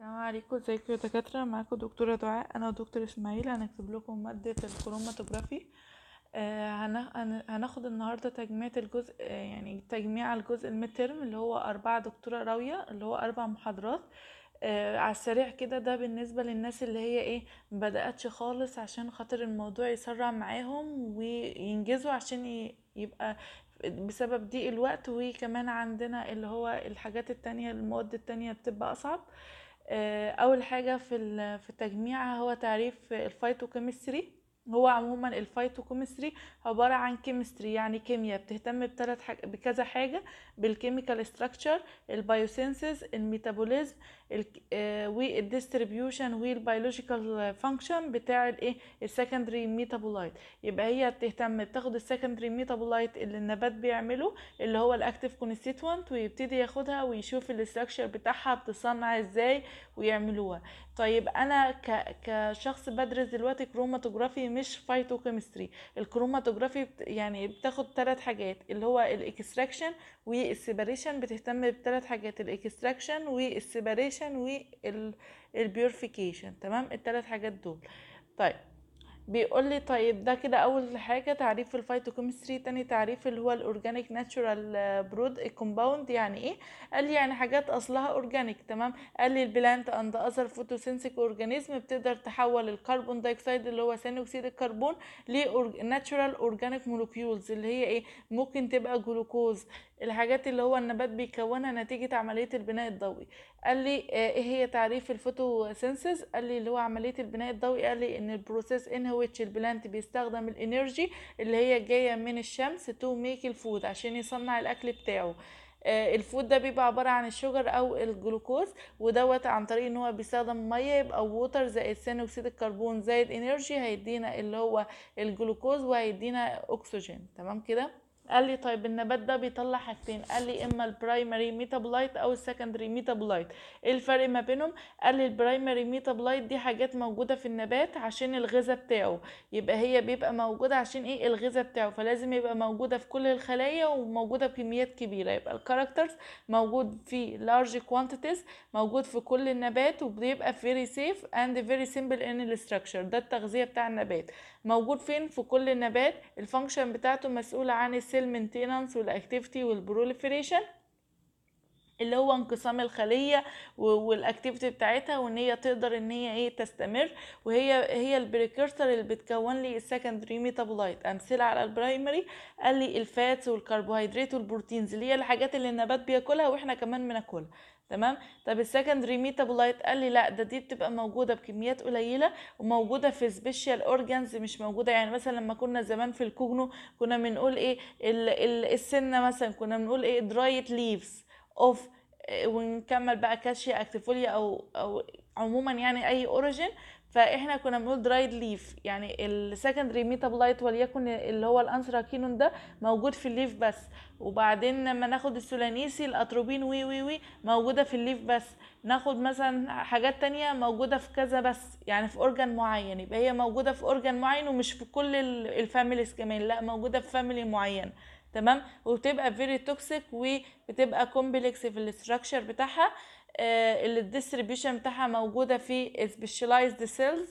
السلام عليكم ازيكم يا دكاترة معاكم دكتورة دعاء انا ودكتور اسماعيل هنكتب لكم مادة الكروماتوجرافي آه هناخد النهاردة تجميع الجزء آه، يعني تجميع الجزء المترم اللي هو أربعة دكتورة راوية اللي هو أربع محاضرات آه على السريع كده ده بالنسبة للناس اللي هي ايه مبدأتش خالص عشان خاطر الموضوع يسرع معاهم وينجزوا عشان يبقى بسبب ضيق الوقت وكمان عندنا اللي هو الحاجات التانية المواد التانية بتبقى أصعب آه آه، اول حاجه في في التجميع هو تعريف كيمستري هو عموما كيمستري عباره عن كيمستري يعني كيمياء بتهتم بثلاث حاجة بكذا حاجه بالكيميكال ستراكشر البايوسينسز الميتابوليزم والديستريبيوشن والبيولوجيكال فانكشن بتاع الايه السكندري ميتابولايت يبقى هي بتهتم بتاخد السكندري ميتابولايت اللي النبات بيعمله اللي هو الاكتيف كونستيتوانت ويبتدي ياخدها ويشوف الاستراكشر بتاعها بتصنع ازاي ويعملوها طيب انا كشخص بدرس دلوقتي كروماتوجرافي مش فايتوكيمستري الكروماتوجرافي يعني بتاخد ثلاث حاجات اللي هو الاكستراكشن والسيباريشن بتهتم بثلاث حاجات الاكستراكشن والسيباريشن الهايدريشن والبيورفيكيشن تمام الثلاث حاجات دول طيب بيقول لي طيب ده كده اول حاجه تعريف الفايتوكيمستري تاني تعريف اللي هو الاورجانيك ناتشورال برود كومباوند يعني ايه قال لي يعني حاجات اصلها اورجانيك تمام قال لي البلانت اند اذر فوتوسينثيك اورجانيزم بتقدر تحول الكربون دايكسيد اللي هو ثاني اكسيد الكربون لناتشورال اورجانيك مولكيولز اللي هي ايه ممكن تبقى جلوكوز الحاجات اللي هو النبات بيكونها نتيجة عملية البناء الضوئي قال لي آه، ايه هي تعريف الفوتوسينسيس قال لي اللي هو عملية البناء الضوئي قال لي ان البروسيس ان which البلانت بيستخدم الانرجي اللي هي جاية من الشمس تو ميك الفود عشان يصنع الاكل بتاعه آه، الفود ده بيبقى عبارة عن الشجر أو الجلوكوز ودوت عن طريق إن هو بيستخدم مية يبقى ووتر زائد ثاني أكسيد الكربون زائد إنرجي هيدينا اللي هو الجلوكوز وهيدينا أكسجين تمام كده قال لي طيب النبات ده بيطلع حاجتين قال لي اما البرايمري ميتابلايت او السكندري ميتابلايت ايه الفرق ما بينهم قال لي البرايمري ميتابلايت دي حاجات موجوده في النبات عشان الغذاء بتاعه يبقى هي بيبقى موجوده عشان ايه الغذاء بتاعه فلازم يبقى موجوده في كل الخلايا وموجوده بكميات كبيره يبقى الكاركترز موجود في لارج كوانتيتيز موجود في كل النبات وبيبقى فيري سيف اند فيري سيمبل ان الاستراكشر ده التغذيه بتاع النبات موجود فين في كل نبات الفانكشن بتاعته مسؤولة عن السيل مينتيننس والاكتيفيتي والبروليفريشن اللي هو انقسام الخلية والاكتيفيتي بتاعتها وان هي تقدر ان هي ايه تستمر وهي هي البريكيرسر اللي بتكون لي السكندري ميتابولايت امثلة على البرايمري قال لي الفاتس والكربوهيدرات والبروتينز اللي هي الحاجات اللي النبات بياكلها واحنا كمان بناكلها تمام طب السكندري ميتابولايت قال لي لا ده دي بتبقى موجوده بكميات قليله وموجوده في سبيشال اورجانز مش موجوده يعني مثلا لما كنا زمان في الكوجنو كنا بنقول ايه الـ الـ السنه مثلا كنا بنقول ايه درايت ليفز اوف ونكمل بقى كاشيا اكتيفوليا او او عموما يعني اي اوريجين فاحنا كنا بنقول درايد ليف يعني السكندري ميتابلايت وليكن اللي هو الانثراكينون ده موجود في الليف بس وبعدين لما ناخد السولانيسي الاتروبين وي وي وي موجوده في الليف بس ناخد مثلا حاجات تانية موجودة في كذا بس يعني في اورجان معين يبقى هي موجودة في اورجان معين ومش في كل الفاميليز كمان لا موجودة في فاميلي معين تمام وبتبقى فيري توكسيك وبتبقى كومبلكس في الاستراكشر بتاعها آه، اللي الديستريبيوشن بتاعها موجوده في سبيشاليزد سيلز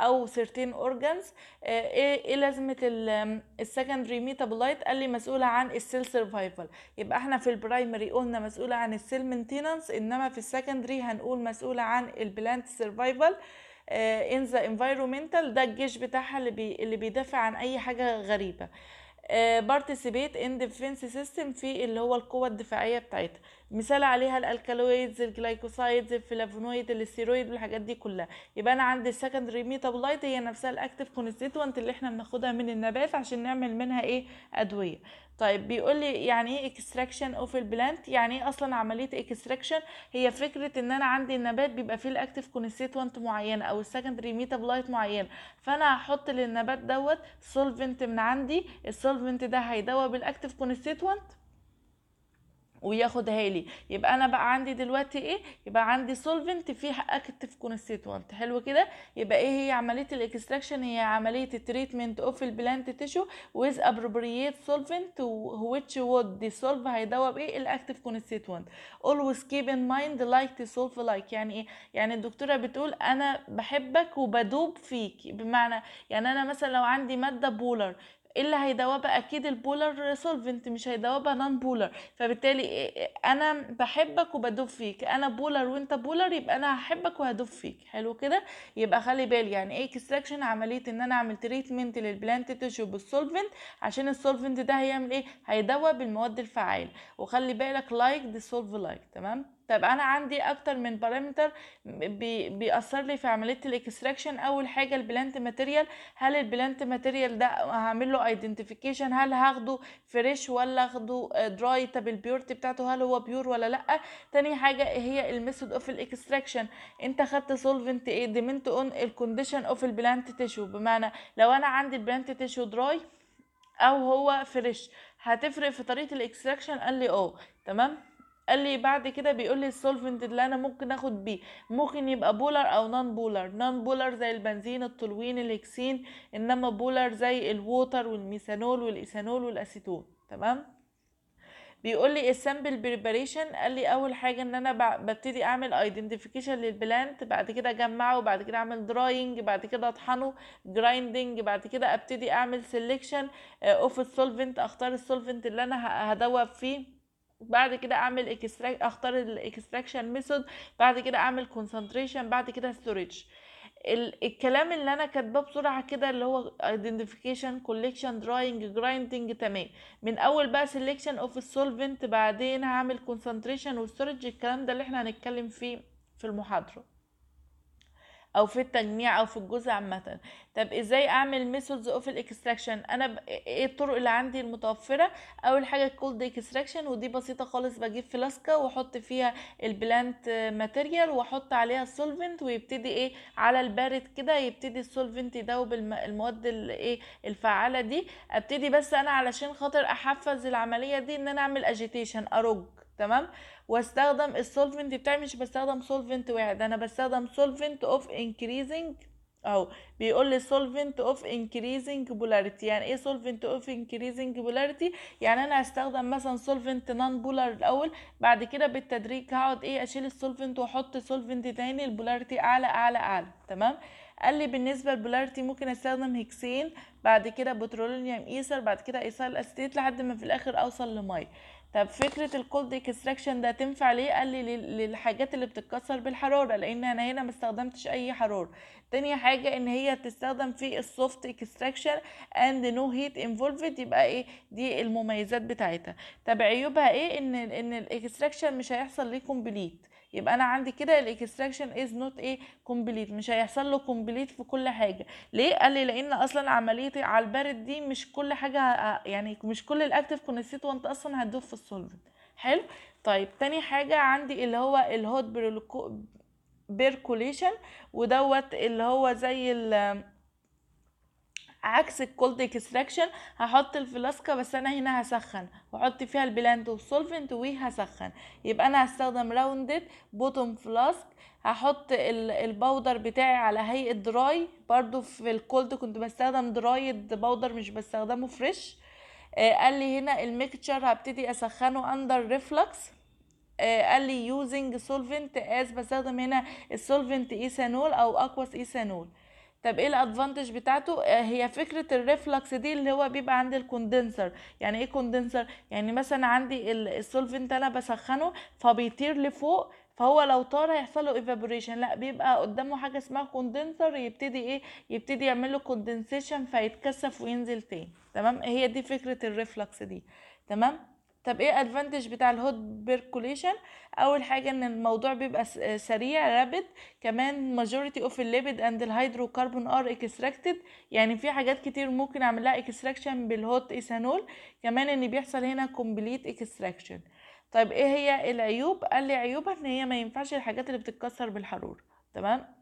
او سيرتين اورجانز آه، إيه،, ايه لازمه السكندري ميتابولايت قال لي مسؤوله عن السيل سيرفايفل يبقى احنا في البرايمري قلنا مسؤوله عن السيل مينتيننس انما في السكندري هنقول مسؤوله عن البلانت سيرفايفل ان ذا انفايرومنتال ده الجيش بتاعها اللي بي اللي بيدافع عن اي حاجه غريبه بارتيسيبيت ان ديفنس سيستم في اللي هو القوة الدفاعية بتاعتها مثال عليها الالكالويدز الجلايكوسايدز الفلافونويد الستيرويد والحاجات دي كلها يبقى انا عندي السكندري ميتابولايت هي نفسها الاكتف كونستيتوانت اللي احنا بناخدها من النبات عشان نعمل منها ايه ادويه طيب بيقول لي يعني ايه اكستراكشن اوف البلانت يعني ايه اصلا عمليه اكستراكشن هي فكره ان انا عندي النبات بيبقى فيه الاكتيف كونستيتوانت معينه او السكندري ميتابلايت معين فانا هحط للنبات دوت سولفنت من عندي السولفنت ده هيدوب الاكتيف كونستيتوانت وياخد هالي يبقى انا بقى عندي دلوقتي ايه يبقى عندي سولفنت فيه اكتف كونستيتوانت حلو كده يبقى ايه هي عمليه الاكستراكشن هي عمليه التريتمنت اوف البلانت تيشو ويز ابروبريت سولفنت وود دي سولف هيدوب ايه الاكتف كونستيتوانت كيب ان مايند لايك تو سولف لايك يعني ايه يعني الدكتوره بتقول انا بحبك وبدوب فيك بمعنى يعني انا مثلا لو عندي ماده بولر اللي هيدوبها اكيد البولر سولفنت مش هيدوبها نون بولر فبالتالي إيه، إيه، انا بحبك وبدوب فيك انا بولر وانت بولر يبقى انا هحبك وهدوب فيك حلو كده يبقى خلي بالي يعني ايه اكستراكشن عمليه ان انا اعمل تريتمنت للبلانت تيشو بالسولفنت عشان السولفنت ده هيعمل ايه هيدوب بالمواد الفعاله وخلي بالك لايك ديسولف لايك تمام طب انا عندي اكتر من بارامتر بيأثر لي في عمليه الاكستراكشن اول حاجه البلانت ماتيريال هل البلانت ماتيريال ده هعمل له ايدنتيفيكيشن هل هاخده فريش ولا اخده دراي طب البيورتي بتاعته هل هو بيور ولا لا تاني حاجه هي الميثود اوف الاكستراكشن انت خدت سولفنت ايه ديمنت اون الكونديشن اوف البلانت تيشو بمعنى لو انا عندي البلانت تيشو دراي او هو فريش هتفرق في طريقه الاكستراكشن قال لي اه تمام قال لي بعد كده بيقول لي السولفنت اللي انا ممكن اخد بيه ممكن يبقى بولر او نون بولر نون بولر زي البنزين التولوين الهكسين انما بولر زي الووتر والميثانول والايثانول والاسيتون تمام بيقول لي السامبل بريباريشن قال لي اول حاجه ان انا ببتدي اعمل ايدنتيفيكيشن للبلانت بعد كده اجمعه بعد كده اعمل دراينج بعد كده اطحنه جرايندنج بعد كده ابتدي اعمل سيلكشن اوف السولفنت اختار السولفنت اللي انا هدوب فيه بعد كده اعمل اختار الاكستراكشن ميثود بعد كده اعمل كونسنتريشن بعد كده ستوريج الكلام اللي انا كاتباه بسرعه كده اللي هو ايدنتيفيكيشن كوليكشن دراينج جرايندنج تمام من اول بقى سلكشن اوف السولفنت بعدين هعمل كونسنتريشن و الكلام ده اللي احنا هنتكلم فيه في المحاضره او في التجميع او في الجزء عامه طب ازاي اعمل ميثودز اوف الاكستراكشن انا ب... ايه الطرق اللي عندي المتوفره اول حاجه الكولد اكستراكشن ودي بسيطه خالص بجيب فلاسكا واحط فيها البلانت ماتيريال واحط عليها السولفنت ويبتدي ايه على البارد كده يبتدي السولفنت يدوب المواد الايه الفعاله دي ابتدي بس انا علشان خاطر احفز العمليه دي ان انا اعمل اجيتيشن ارج تمام واستخدم السولفنت بتاعي مش بستخدم سولفنت واحد انا بستخدم سولفنت اوف انكريزنج اهو بيقول لي سولفنت اوف انكريزنج بولاريتي يعني ايه سولفنت اوف انكريزنج بولاريتي يعني انا هستخدم مثلا سولفنت نون بولار الاول بعد كده بالتدريج هقعد ايه اشيل السولفنت واحط سولفنت تاني البولاريتي اعلى اعلى اعلى تمام قال لي بالنسبه للبولاريتي ممكن استخدم هيكسين بعد كده بتروليوم ايثر يعني بعد كده ايثايل استيت لحد ما في الاخر اوصل لميه طب فكره الكولد اكستراكشن ده تنفع ليه قال لي للحاجات اللي بتتكسر بالحراره لان انا هنا ما استخدمتش اي حراره تاني حاجه ان هي تستخدم في السوفت اكستراكشن اند نو هيت انفولفد يبقى ايه دي المميزات بتاعتها طب عيوبها ايه ان ان الاكستراكشن مش هيحصل ليه كومبليت يبقى انا عندي كده الاكستراكشن از نوت ايه كومبليت مش هيحصل له كومبليت في كل حاجه ليه قال لي لان اصلا عمليتي على البارد دي مش كل حاجه يعني مش كل الاكتف كونسيت وانت اصلا هتدوب في السولفنت حلو طيب تاني حاجه عندي اللي هو الهوت بيركوليشن ودوت اللي هو زي ال عكس الكولد اكستراكشن هحط الفلاسكه بس انا هنا هسخن واحط فيها البلاند والسولفنت وهسخن يبقى انا هستخدم راوندد بوتوم فلاسك هحط البودر بتاعي على هيئه دراي برضو في الكولد كنت بستخدم دراي بودر مش بستخدمه فريش آه، قال لي هنا الميكتشر هبتدي اسخنه اندر آه، ريفلكس قال لي يوزنج سولفنت از بستخدم هنا السولفنت ايثانول او اكواس ايثانول طب ايه الادفانتج بتاعته آه، هي فكره الريفلكس دي اللي هو بيبقى عند الكوندنسر يعني ايه كوندنسر يعني مثلا عندي السولفنت انا بسخنه فبيطير لفوق فهو لو طار هيحصل له ايفابوريشن لا بيبقى قدامه حاجه اسمها كوندنسر يبتدي ايه يبتدي يعمل له كوندنسيشن فيتكثف وينزل تاني تمام هي دي فكره الريفلكس دي تمام طب ايه ادفانتج بتاع الهوت بيركوليشن اول حاجه ان الموضوع بيبقى سريع رابد كمان ماجوريتي اوف الليبيد اند الهيدروكربون ار اكستراكتد يعني في حاجات كتير ممكن اعملها اكستراكشن بالهوت ايثانول كمان ان بيحصل هنا كومبليت اكستراكشن طيب ايه هي العيوب قال لي عيوبها ان هي ما ينفعش الحاجات اللي بتتكسر بالحراره تمام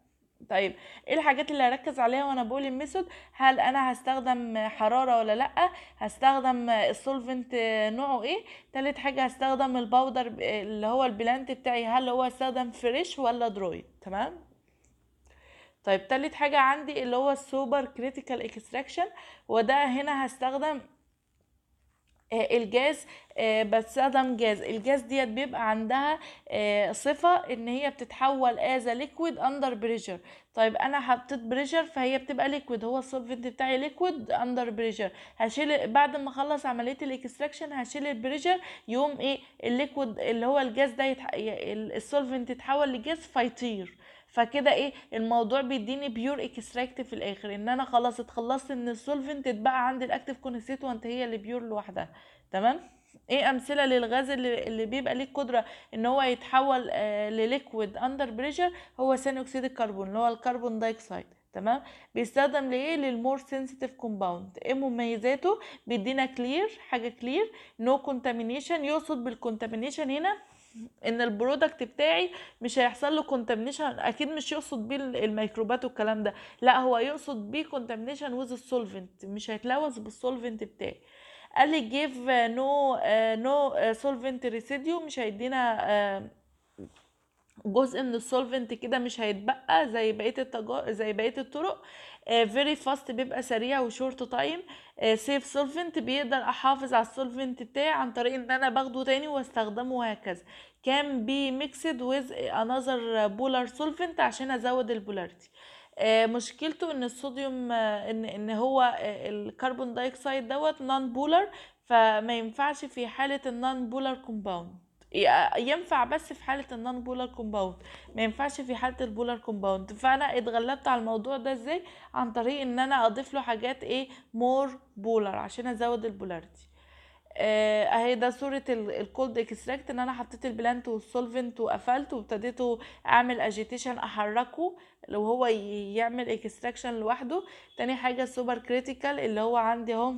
طيب ايه الحاجات اللي هركز عليها وانا بقول الميثود هل انا هستخدم حراره ولا لا هستخدم السولفنت نوعه ايه تالت حاجه هستخدم الباودر اللي هو البلانت بتاعي هل هو استخدم فريش ولا دروي تمام طيب تالت حاجه عندي اللي هو السوبر كريتيكال اكستراكشن وده هنا هستخدم آه، الجاز آه، بتستخدم جاز الجاز ديت بيبقى عندها آه، صفة ان هي بتتحول از ليكويد اندر بريشر طيب انا حطيت بريشر فهي بتبقى ليكويد هو السولفنت بتاعي ليكويد اندر بريشر هشيل بعد ما اخلص عملية الاكستراكشن هشيل البريشر يقوم ايه الليكويد اللي هو الجاز ده يتح... السولفنت يتحول لجاز فيطير فكده ايه الموضوع بيديني بيور اكستراكت في الاخر ان انا خلاص اتخلصت من السولفنت اتبقى عندي الاكتيف كونستيتوانت هي اللي بيور لوحدها تمام ايه امثله للغاز اللي, اللي بيبقى ليه قدره ان هو يتحول آه لليكويد اندر بريشر هو ثاني اكسيد الكربون اللي هو الكربون دايكسايد تمام بيستخدم لايه للمور سنسيتيف كومباوند ايه مميزاته بيدينا كلير حاجه كلير نو no كونتامينيشن يقصد بالكونتامينيشن هنا ان البرودكت بتاعي مش هيحصل له كونتامينيشن اكيد مش يقصد بيه الميكروبات والكلام ده لا هو يقصد بيه كونتامينيشن ويز السولفنت مش هيتلوث بالسولفنت بتاعي قال لي جيف نو نو سولفنت ريسيديو مش هيدينا آه، جزء من السولفنت كده مش هيتبقى زي بقيه التجار زي بقيه الطرق فيري آه، فاست بيبقى سريع وشورت تايم سيف سولفنت بيقدر احافظ على السولفنت بتاعي عن طريق ان انا باخده تاني واستخدمه وهكذا كان بي ميكسد ويز انذر بولار سولفنت عشان ازود البولاريتي آه، مشكلته ان الصوديوم آه، ان ان هو الكربون دايوكسيد دوت نون بولر فما ينفعش في حاله النون بولر كومباوند ينفع بس في حاله النون بولر كومباوند ما ينفعش في حاله البولر كومباوند فانا اتغلبت على الموضوع ده ازاي عن طريق ان انا اضيف له حاجات ايه مور بولر عشان ازود البولاريتي آه، اهي ده صوره الكولد اكستراكت ان انا حطيت البلانت والسولفنت وقفلت وابتديته اعمل اجيتيشن احركه لو هو يعمل اكستراكشن لوحده تاني حاجه السوبر كريتيكال اللي هو عندي اهو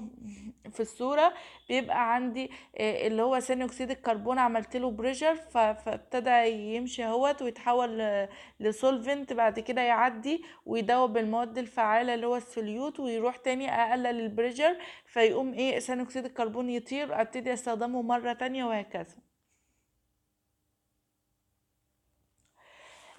في الصوره بيبقى عندي آه، اللي هو ثاني اكسيد الكربون عملت له بريشر فابتدى يمشي اهوت ويتحول لسولفنت بعد كده يعدي ويدوب المواد الفعاله اللي هو السوليوت ويروح تاني اقلل البريشر فيقوم ايه ثاني اكسيد الكربون يطير ابتدي استخدمه مره تانية وهكذا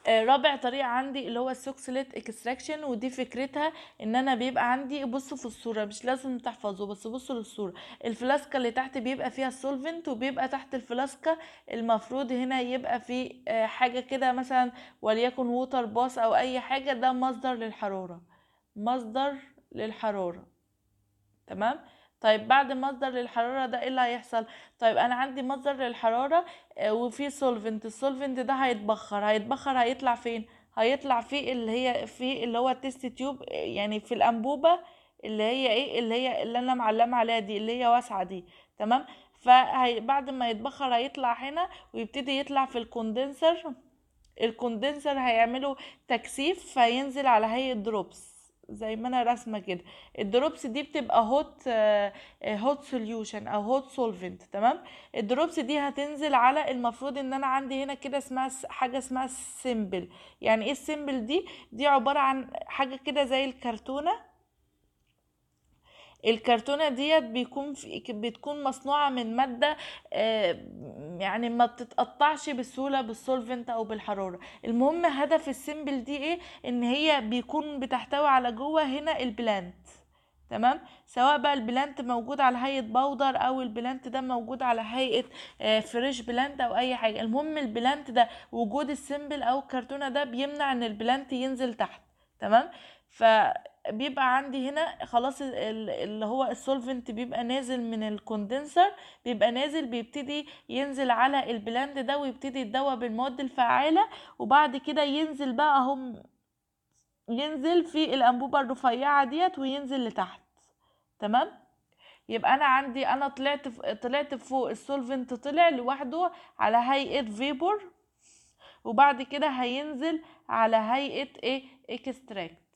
آه، رابع طريقه عندي اللي هو السوكسليت اكستراكشن ودي فكرتها ان انا بيبقى عندي بصوا في الصوره مش لازم تحفظوا بس بصوا للصوره الفلاسكه اللي تحت بيبقى فيها السولفنت وبيبقى تحت الفلاسكه المفروض هنا يبقى في آه، حاجه كده مثلا وليكن ووتر باص او اي حاجه ده مصدر للحراره مصدر للحراره تمام طيب بعد مصدر للحرارة ده ايه اللي هيحصل طيب انا عندي مصدر للحرارة آه، وفي سولفنت السولفنت ده هيتبخر هيتبخر هيطلع فين هيطلع في اللي هي في اللي هو التست آه، تيوب يعني في الانبوبة اللي هي ايه اللي هي اللي انا معلمة عليها دي اللي هي واسعة دي تمام فبعد ما يتبخر هيطلع هنا ويبتدي يطلع في الكوندنسر الكوندنسر هيعمله تكثيف فينزل على هيئة دروبس زي ما انا راسمه كده الدروبس دي بتبقى هوت هوت سوليوشن او هوت سولفنت تمام الدروبس دي هتنزل على المفروض ان انا عندي هنا كده اسمها حاجه اسمها سيمبل يعني ايه السيمبل دي دي عباره عن حاجه كده زي الكرتونه الكرتونه ديت بيكون في بتكون مصنوعه من ماده آه، يعني ما بتتقطعش بسهوله بالسولفنت او بالحراره المهم هدف السيمبل دي ايه ان هي بيكون بتحتوي على جوه هنا البلانت تمام سواء بقى البلانت موجود على هيئه بودر او البلانت ده موجود على هيئه فريش آه، بلانت او اي حاجه المهم البلانت ده وجود السيمبل او الكرتونه ده بيمنع ان البلانت ينزل تحت تمام ف بيبقى عندي هنا خلاص اللي هو السولفنت بيبقى نازل من الكوندنسر بيبقى نازل بيبتدي ينزل على البلاند ده ويبتدي يتدوى بالمواد الفعالة وبعد كده ينزل بقى اهو ينزل في الانبوبة الرفيعة ديت وينزل لتحت تمام يبقى انا عندي انا طلعت طلعت فوق السولفنت طلع لوحده على هيئة فيبور وبعد كده هينزل على هيئة ايه اكستراكت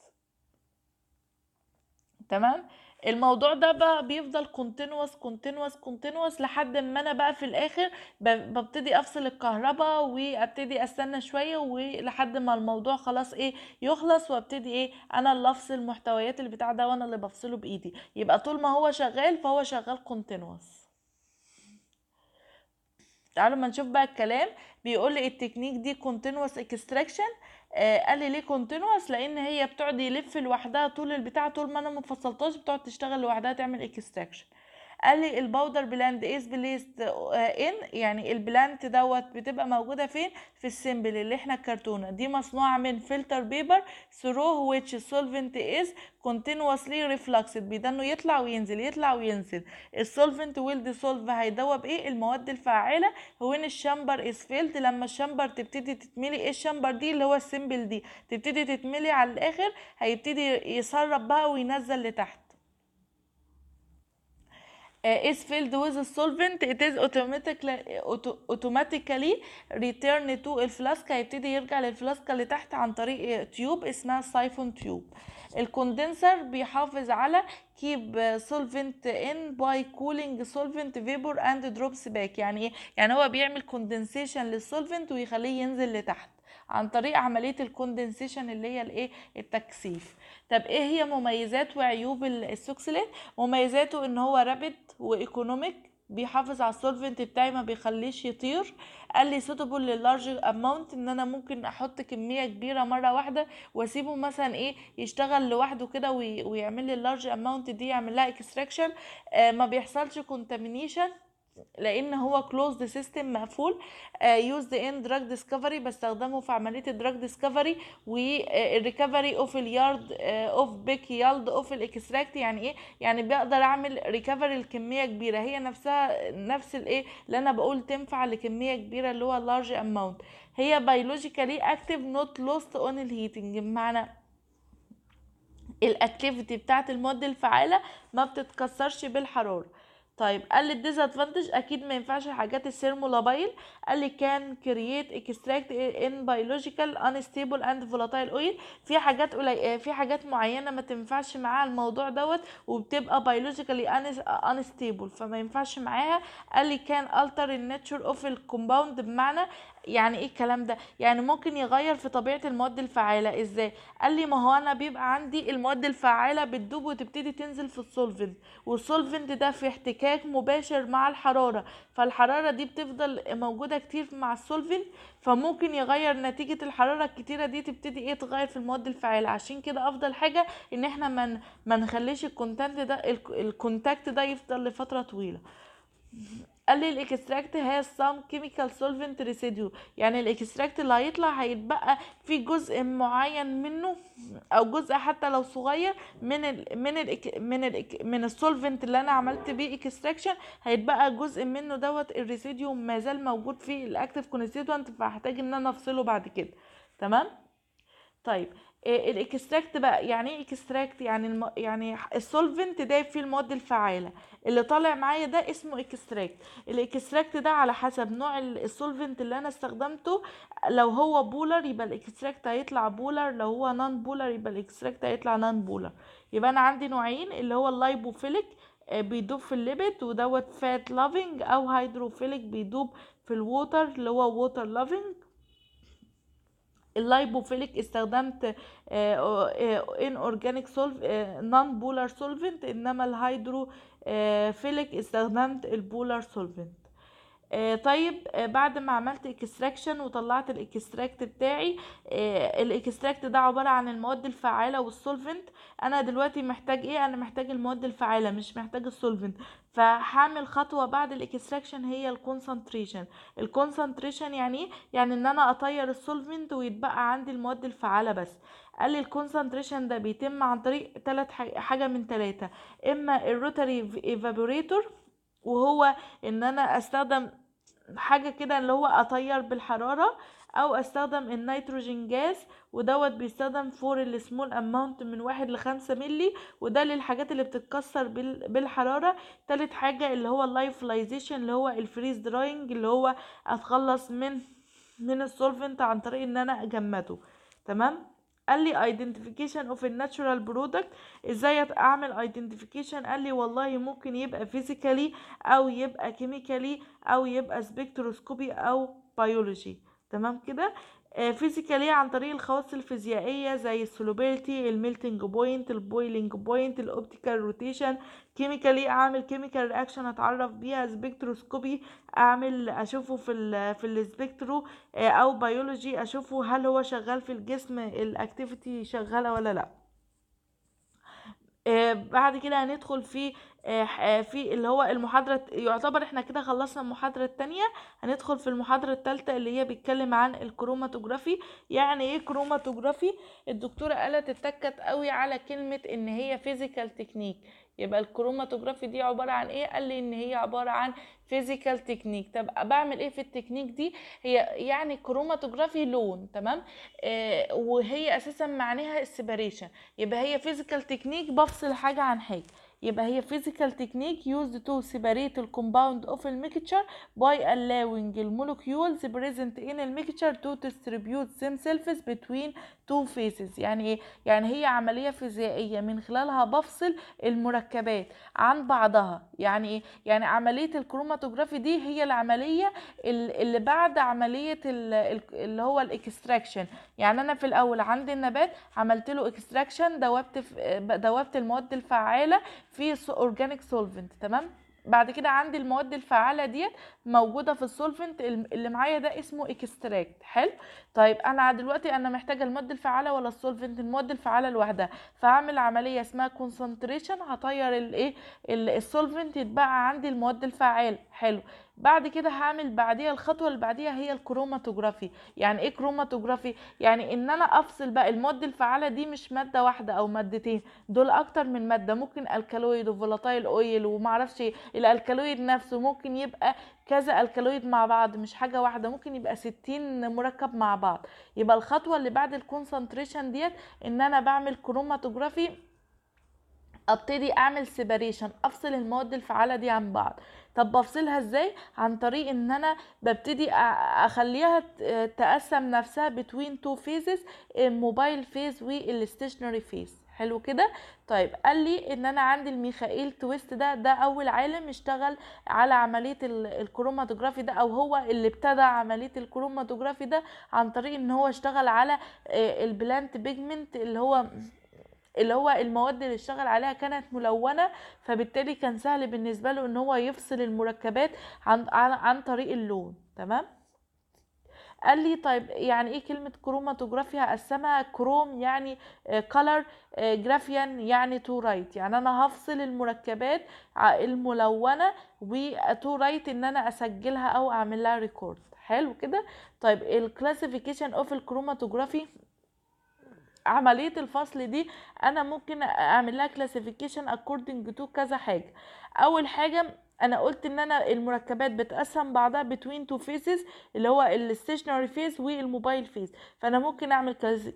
تمام الموضوع ده بقى بيفضل كونتينوس كونتينوس كونتينوس لحد ما انا بقى في الاخر ببتدي افصل الكهرباء وابتدي استنى شويه ولحد ما الموضوع خلاص ايه يخلص وابتدي ايه انا اللي افصل محتويات البتاع ده وانا اللي بفصله بايدي يبقى طول ما هو شغال فهو شغال كونتينوس تعالوا ما نشوف بقى الكلام بيقول لي التكنيك دي كونتينوس اكستراكشن آه، قال لي ليه كونتينوس لان هي بتقعد يلف لوحدها طول البتاع طول ما انا ما فصلتهاش بتقعد تشتغل لوحدها تعمل اكستراكشن قال لي الباودر بلاند از بليست ان يعني البلاند دوت بتبقى موجوده فين في السيمبل اللي احنا الكرتونه دي مصنوعه من فلتر بيبر ثرو ويتش السولفنت از كونتينوسلي ريفلكسد بيدنه يطلع وينزل يطلع وينزل السولفنت ويل ديسولف هيدوب ايه المواد الفاعله وين الشامبر از فيلد لما الشامبر تبتدي تتملي ايه الشامبر دي اللي هو السيمبل دي تبتدي تتملي على الاخر هيبتدي يسرب بقى وينزل لتحت Uh, is filled with a solvent it is automatically automatically return to flask هيبتدي يرجع للفلاسكة اللي تحت عن طريق تيوب اسمها سايفون تيوب الكوندنسر بيحافظ على keep uh, solvent in by cooling solvent vapor and drops back يعني ايه يعني هو بيعمل كوندنسيشن للسولفنت ويخليه ينزل لتحت عن طريق عمليه الكوندنسيشن اللي هي الايه التكثيف طب ايه هي مميزات وعيوب السوكسلات مميزاته ان هو رابد وايكونوميك بيحافظ على السولفنت بتاعي ما بيخليش يطير قال لي سوتبل للارج اماونت ان انا ممكن احط كميه كبيره مره واحده واسيبه مثلا ايه يشتغل لوحده كده ويعمل لي اللارج اماونت دي يعمل لها اكستراكشن آه ما بيحصلش كونتامينيشن لان هو كلوزد سيستم مقفول يوزد ان دراج ديسكفري بستخدمه في عمليه الدراج ديسكفري والريكفري اوف اليارد اوف بيك يالد اوف الاكستراكت يعني ايه يعني بقدر اعمل ريكفري لكميه كبيره هي نفسها نفس الايه اللي انا بقول تنفع لكميه كبيره اللي هو لارج اماونت هي بيولوجيكالي اكتف نوت لوست اون الهيتنج بمعنى الاكتيفيتي بتاعت المواد الفعاله ما بتتكسرش بالحراره طيب قال لي الديزادفانتج اكيد ما ينفعش حاجات السيرمولابايل قال لي كان كرييت اكستراكت ان بيولوجيكال انستيبل اند فولاتايل اويل في حاجات قليل آه، في حاجات معينه ما تنفعش معاها الموضوع دوت وبتبقى بيولوجيكالي انستيبل فما ينفعش معاها قال لي كان التر النيتشر اوف الكومباوند بمعنى يعني ايه الكلام ده يعني ممكن يغير في طبيعه المواد الفعاله ازاي قال لي ما هو انا بيبقى عندي المواد الفعاله بتدوب وتبتدي تنزل في السولفنت والسولفنت ده في احتكاك مباشر مع الحراره فالحراره دي بتفضل موجوده كتير مع السولفنت فممكن يغير نتيجه الحراره الكتيره دي تبتدي ايه تغير في المواد الفعاله عشان كده افضل حاجه ان احنا من ما نخليش الكونتاكت ده الكونتاكت ده يفضل لفتره طويله قال لي الاكستراكت هي سام كيميكال سولفنت ريسيديو يعني الاكستراكت اللي هيطلع هيتبقى في جزء معين منه او جزء حتى لو صغير من الـ من الـ من الـ من السولفنت اللي انا عملت بيه اكستراكشن هيتبقى جزء منه دوت الريسيديو ما زال موجود في الاكتيف كونستيتوانت فهحتاج ان انا افصله بعد كده تمام طيب آه، الاكستراكت بقى يعني ايه اكستراكت يعني الم... يعني السولفنت ده فيه المواد الفعاله اللي طالع معايا ده اسمه اكستراكت الاكستراكت ده على حسب نوع السولفنت اللي انا استخدمته لو هو بولر يبقى الاكستراكت هيطلع بولر لو هو نان بولر يبقى الاكستراكت هيطلع نان بولر يبقى انا عندي نوعين اللي هو اللايبوفيليك آه، بيدوب في الليبت ودوت فات لافينج او هيدروفيليك بيدوب في الووتر اللي هو ووتر لافينج اللايبوفيليك استخدمت ان اورجانيك نون بولار سولفنت انما الهيدروفيليك استخدمت البولار آه، سولفنت طيب آه، بعد ما عملت اكستراكشن وطلعت الاكستراكت بتاعي آه، الاكستراكت ده عباره عن المواد الفعاله والسولفنت انا دلوقتي محتاج ايه انا محتاج المواد الفعاله مش محتاج السولفنت فهعمل خطوة بعد الاكستراكشن هي الكونسنتريشن الكونسنتريشن يعني يعني ان انا اطير السولفنت ويتبقى عندي المواد الفعالة بس قال لي الكونسنتريشن ده بيتم عن طريق تلات حاجة من تلاتة اما الروتري ايفابوريتور وهو ان انا استخدم حاجة كده اللي هو اطير بالحرارة او استخدم النيتروجين جاز ودوت بيستخدم فور السمول اماونت من واحد لخمسة ملي وده للحاجات اللي بتتكسر بالحرارة تالت حاجة اللي هو اللايفلايزيشن اللي هو الفريز دراينج اللي هو اتخلص من من السولفنت عن طريق ان انا اجمده تمام قال لي ايدنتيفيكيشن اوف الناتشورال برودكت ازاي اعمل ايدنتيفيكيشن قال لي والله ممكن يبقى فيزيكالي او يبقى كيميكالي او يبقى سبكتروسكوبي او بيولوجي تمام كده فيزيكالي آه، عن طريق الخواص الفيزيائيه زي السولوبيلتي الميلتنج بوينت البويلنج بوينت الاوبتيكال روتيشن كيميكالي اعمل كيميكال رياكشن اتعرف بيها سبكتروسكوبي اعمل اشوفه في الـ في السبكترو آه، او بيولوجي اشوفه هل هو شغال في الجسم الاكتيفيتي شغاله ولا لا آه، بعد كده هندخل في آه، آه، في اللي هو المحاضرة يعتبر احنا كده خلصنا المحاضرة التانية هندخل في المحاضرة التالتة اللي هي بيتكلم عن الكروماتوجرافي يعني ايه كروماتوجرافي الدكتورة قالت اتكت قوي على كلمة ان هي فيزيكال تكنيك يبقى الكروماتوجرافي دي عبارة عن ايه قال لي ان هي عبارة عن فيزيكال تكنيك طب بعمل ايه في التكنيك دي هي يعني كروماتوجرافي لون تمام آه وهي اساسا معناها السيباريشن يبقى هي فيزيكال تكنيك بفصل حاجة عن حاجة يبقى هي physical technique used to separate the compound of the mixture by allowing the molecules present in the mixture to distribute themselves between two phases يعني ايه يعني هي عملية فيزيائية من خلالها بفصل المركبات عن بعضها يعني ايه يعني عملية الكروماتوجرافي دي هي العملية اللي بعد عملية اللي هو الاكستراكشن يعني انا في الاول عندي النبات عملت له اكستراكشن دوبت دوبت المواد الفعالة في اورجانيك سولفنت تمام بعد كده عندي المواد الفعاله ديت موجوده في السولفنت اللي معايا ده اسمه اكستراكت حلو طيب انا دلوقتي انا محتاجه المواد الفعاله ولا السولفنت المواد الفعاله لوحدها فاعمل عمليه اسمها كونسنتريشن هطير الايه السولفنت يتبقى عندي المواد الفعاله حلو بعد كده هعمل بعديها الخطوه اللي بعديها هي الكروماتوجرافي يعني ايه كروماتوجرافي يعني ان انا افصل بقى المواد الفعاله دي مش ماده واحده او مادتين دول اكتر من ماده ممكن الكالويد وفولاتايل اويل ومعرفش إيه. الالكالويد نفسه ممكن يبقى كذا الكالويد مع بعض مش حاجه واحده ممكن يبقى 60 مركب مع بعض يبقى الخطوه اللي بعد الكونسنتريشن ديت ان انا بعمل كروماتوجرافي ابتدي اعمل سيباريشن افصل المواد الفعاله دي عن بعض طب بفصلها ازاي عن طريق ان انا ببتدي اخليها تقسم نفسها بتوين تو فيزز الموبايل فيز والاستيشنري فيز حلو كده طيب قال لي ان انا عندي الميخائيل تويست ده ده اول عالم اشتغل على عمليه الكروماتوجرافي ده او هو اللي ابتدى عمليه الكروماتوجرافي ده عن طريق ان هو اشتغل على آه، البلانت بيجمنت اللي هو اللي هو المواد اللي اشتغل عليها كانت ملونه فبالتالي كان سهل بالنسبه له ان هو يفصل المركبات عن عن, عن طريق اللون تمام قال لي طيب يعني ايه كلمة كروماتوجرافيا قسمها كروم يعني كولر آه، جرافيا آه، يعني تو رايت يعني انا هفصل المركبات آه، الملونة وتو رايت ان انا اسجلها او اعمل لها ريكورد حلو كده طيب الكلاسيفيكيشن اوف الكروماتوجرافي عمليه الفصل دي انا ممكن اعمل لها كلاسيفيكيشن اكوردنج تو كذا حاجه اول حاجه انا قلت ان انا المركبات بتقسم بعضها بتوين تو فيسز اللي هو الستيشنري فيز والموبايل فيز فانا ممكن اعمل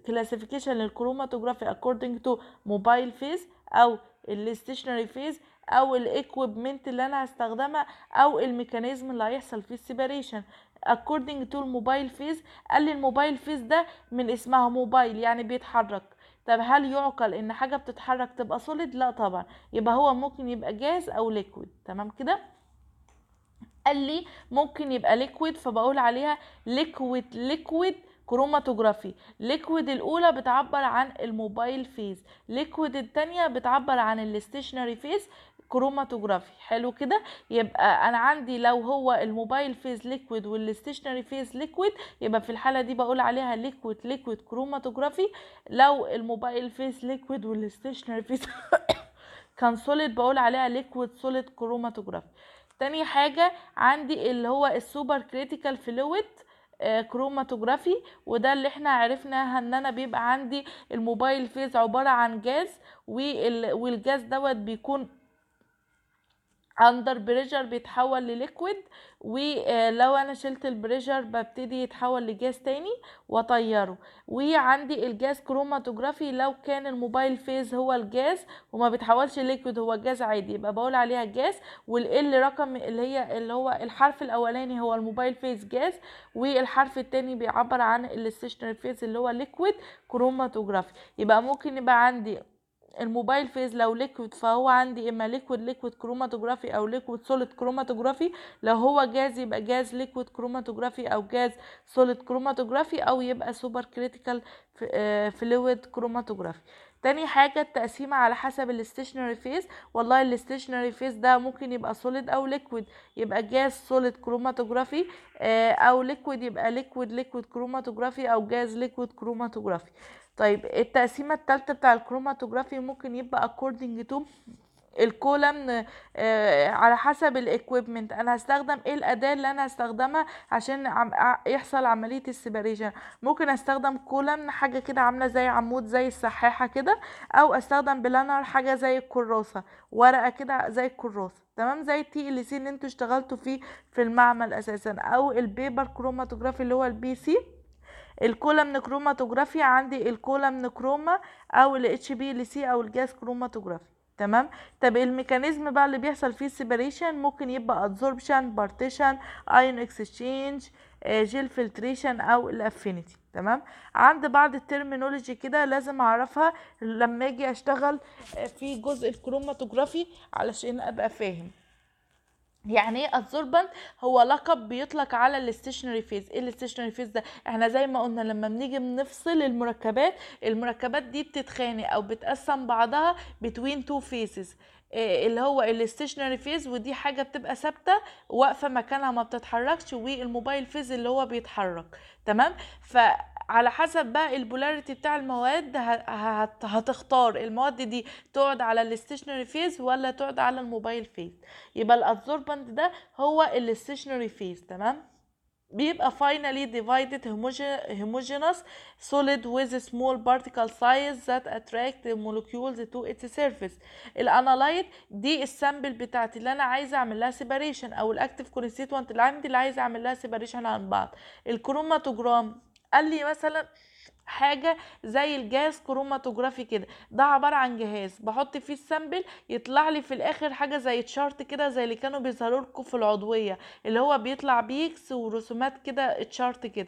كلاسيفيكيشن للكروماتوجرافي اكوردنج تو موبايل فيز او الستيشنري فيس او الإكويبمنت اللي انا هستخدمها او الميكانيزم اللي هيحصل فيه السيبريشن according to الموبايل فيز قال لي الموبايل فيز ده من اسمها موبايل يعني بيتحرك طب هل يعقل ان حاجة بتتحرك تبقى سوليد لا طبعا يبقى هو ممكن يبقى جاز او ليكويد تمام كده قال لي ممكن يبقى ليكويد فبقول عليها ليكويد ليكويد كروماتوجرافي ليكويد الاولى بتعبر عن الموبايل فيز ليكويد الثانيه بتعبر عن الاستيشنري فيز كروماتوجرافي حلو كده يبقى انا عندي لو هو الموبايل فيز ليكويد والستيشنري فيز ليكويد يبقى في الحاله دي بقول عليها ليكويد ليكويد كروماتوجرافي لو الموبايل فيز ليكويد والستيشنري فيز كان سوليد بقول عليها ليكويد سوليد كروماتوجرافي تاني حاجه عندي اللي هو السوبر كريتيكال فلويد آه، كروماتوجرافي وده اللي احنا عرفناها ان انا بيبقى عندي الموبايل فيز عباره عن جاز والجاز دوت بيكون اندر بريشر بيتحول لليكويد ولو آه، انا شلت البريشر ببتدي يتحول لجاز تاني واطيره وعندي الجاز كروماتوجرافي لو كان الموبايل فيز هو الجاز وما بيتحولش ليكويد هو جاز عادي يبقى بقول عليها جاز والال رقم اللي هي اللي هو الحرف الاولاني هو الموبايل فيز جاز والحرف التاني بيعبر عن الستيشنري فيز اللي هو ليكويد كروماتوجرافي يبقى ممكن يبقى عندي الموبايل فيز لو ليكويد فهو عندي اما ليكويد ليكويد كروماتوجرافي او ليكويد سوليد كروماتوجرافي لو هو جاز يبقى جاز ليكويد كروماتوجرافي او جاز سوليد كروماتوجرافي او يبقى سوبر كريتيكال فلويد كروماتوجرافي تاني حاجة التقسيمة على حسب الستيشنري فيز والله الستيشنري فيز ده ممكن يبقى سوليد او ليكويد يبقى جاز سوليد كروماتوجرافي او ليكويد يبقى ليكويد ليكويد كروماتوجرافي او جاز ليكويد كروماتوجرافي طيب التقسيمة التالتة بتاع الكروماتوجرافي ممكن يبقى according to الكولا آه، من على حسب الاكويبمنت انا هستخدم ايه الاداه اللي انا هستخدمها عشان يحصل عمليه السيبريشن ممكن استخدم كولا من حاجه كده عامله زي عمود زي السحاحه كده او استخدم بلانر حاجه زي الكراسه ورقه كده زي الكراسه تمام زي التي ال سي اللي انتوا اشتغلتوا فيه في المعمل اساسا او البيبر كروماتوجرافي اللي هو البي سي الكولا من كروماتوجرافي عندي الكولا من كروما او الاتش بي ال سي او الجاز كروماتوجرافي تمام طب الميكانيزم بقى اللي بيحصل فيه سيبريشن ممكن يبقى ادزوربشن بارتيشن ايون اكسشينج جيل فلتريشن او الافينيتي تمام عند بعض الترمينولوجي كده لازم اعرفها لما اجي اشتغل آه، في جزء الكروماتوجرافي علشان ابقى فاهم يعني ايه ادزوربنت هو لقب بيطلق على الاستيشنري فيز ايه الاستيشنري فيز ده احنا زي ما قلنا لما بنيجي بنفصل المركبات المركبات دي بتتخانق او بتقسم بعضها بتوين تو فيسز آه، اللي هو الاستيشنري فيز ودي حاجه بتبقى ثابته واقفه مكانها ما بتتحركش والموبايل فيز اللي هو بيتحرك تمام ف على حسب بقى البولاريتي بتاع المواد هتختار المواد دي تقعد على الاستيشنري فيز ولا تقعد على الموبايل فيز يبقى الابزوربنت ده هو الاستيشنري فيز تمام بيبقى finally divided homogeneous solid with small particle size that attract the molecules to its surface الانالايت دي السامبل بتاعتي اللي انا عايزه اعمل لها separation او الأكتف كونستيتوانت اللي عندي اللي عايزه اعمل لها separation عن بعض الكروماتوجرام قال لي مثلا حاجه زي الجهاز كروماتوجرافي كده ده عباره عن جهاز بحط فيه السامبل يطلع لي في الاخر حاجه زي تشارت كده زي اللي كانوا بيظهروا لكم في العضويه اللي هو بيطلع بيكس ورسومات كده تشارت كده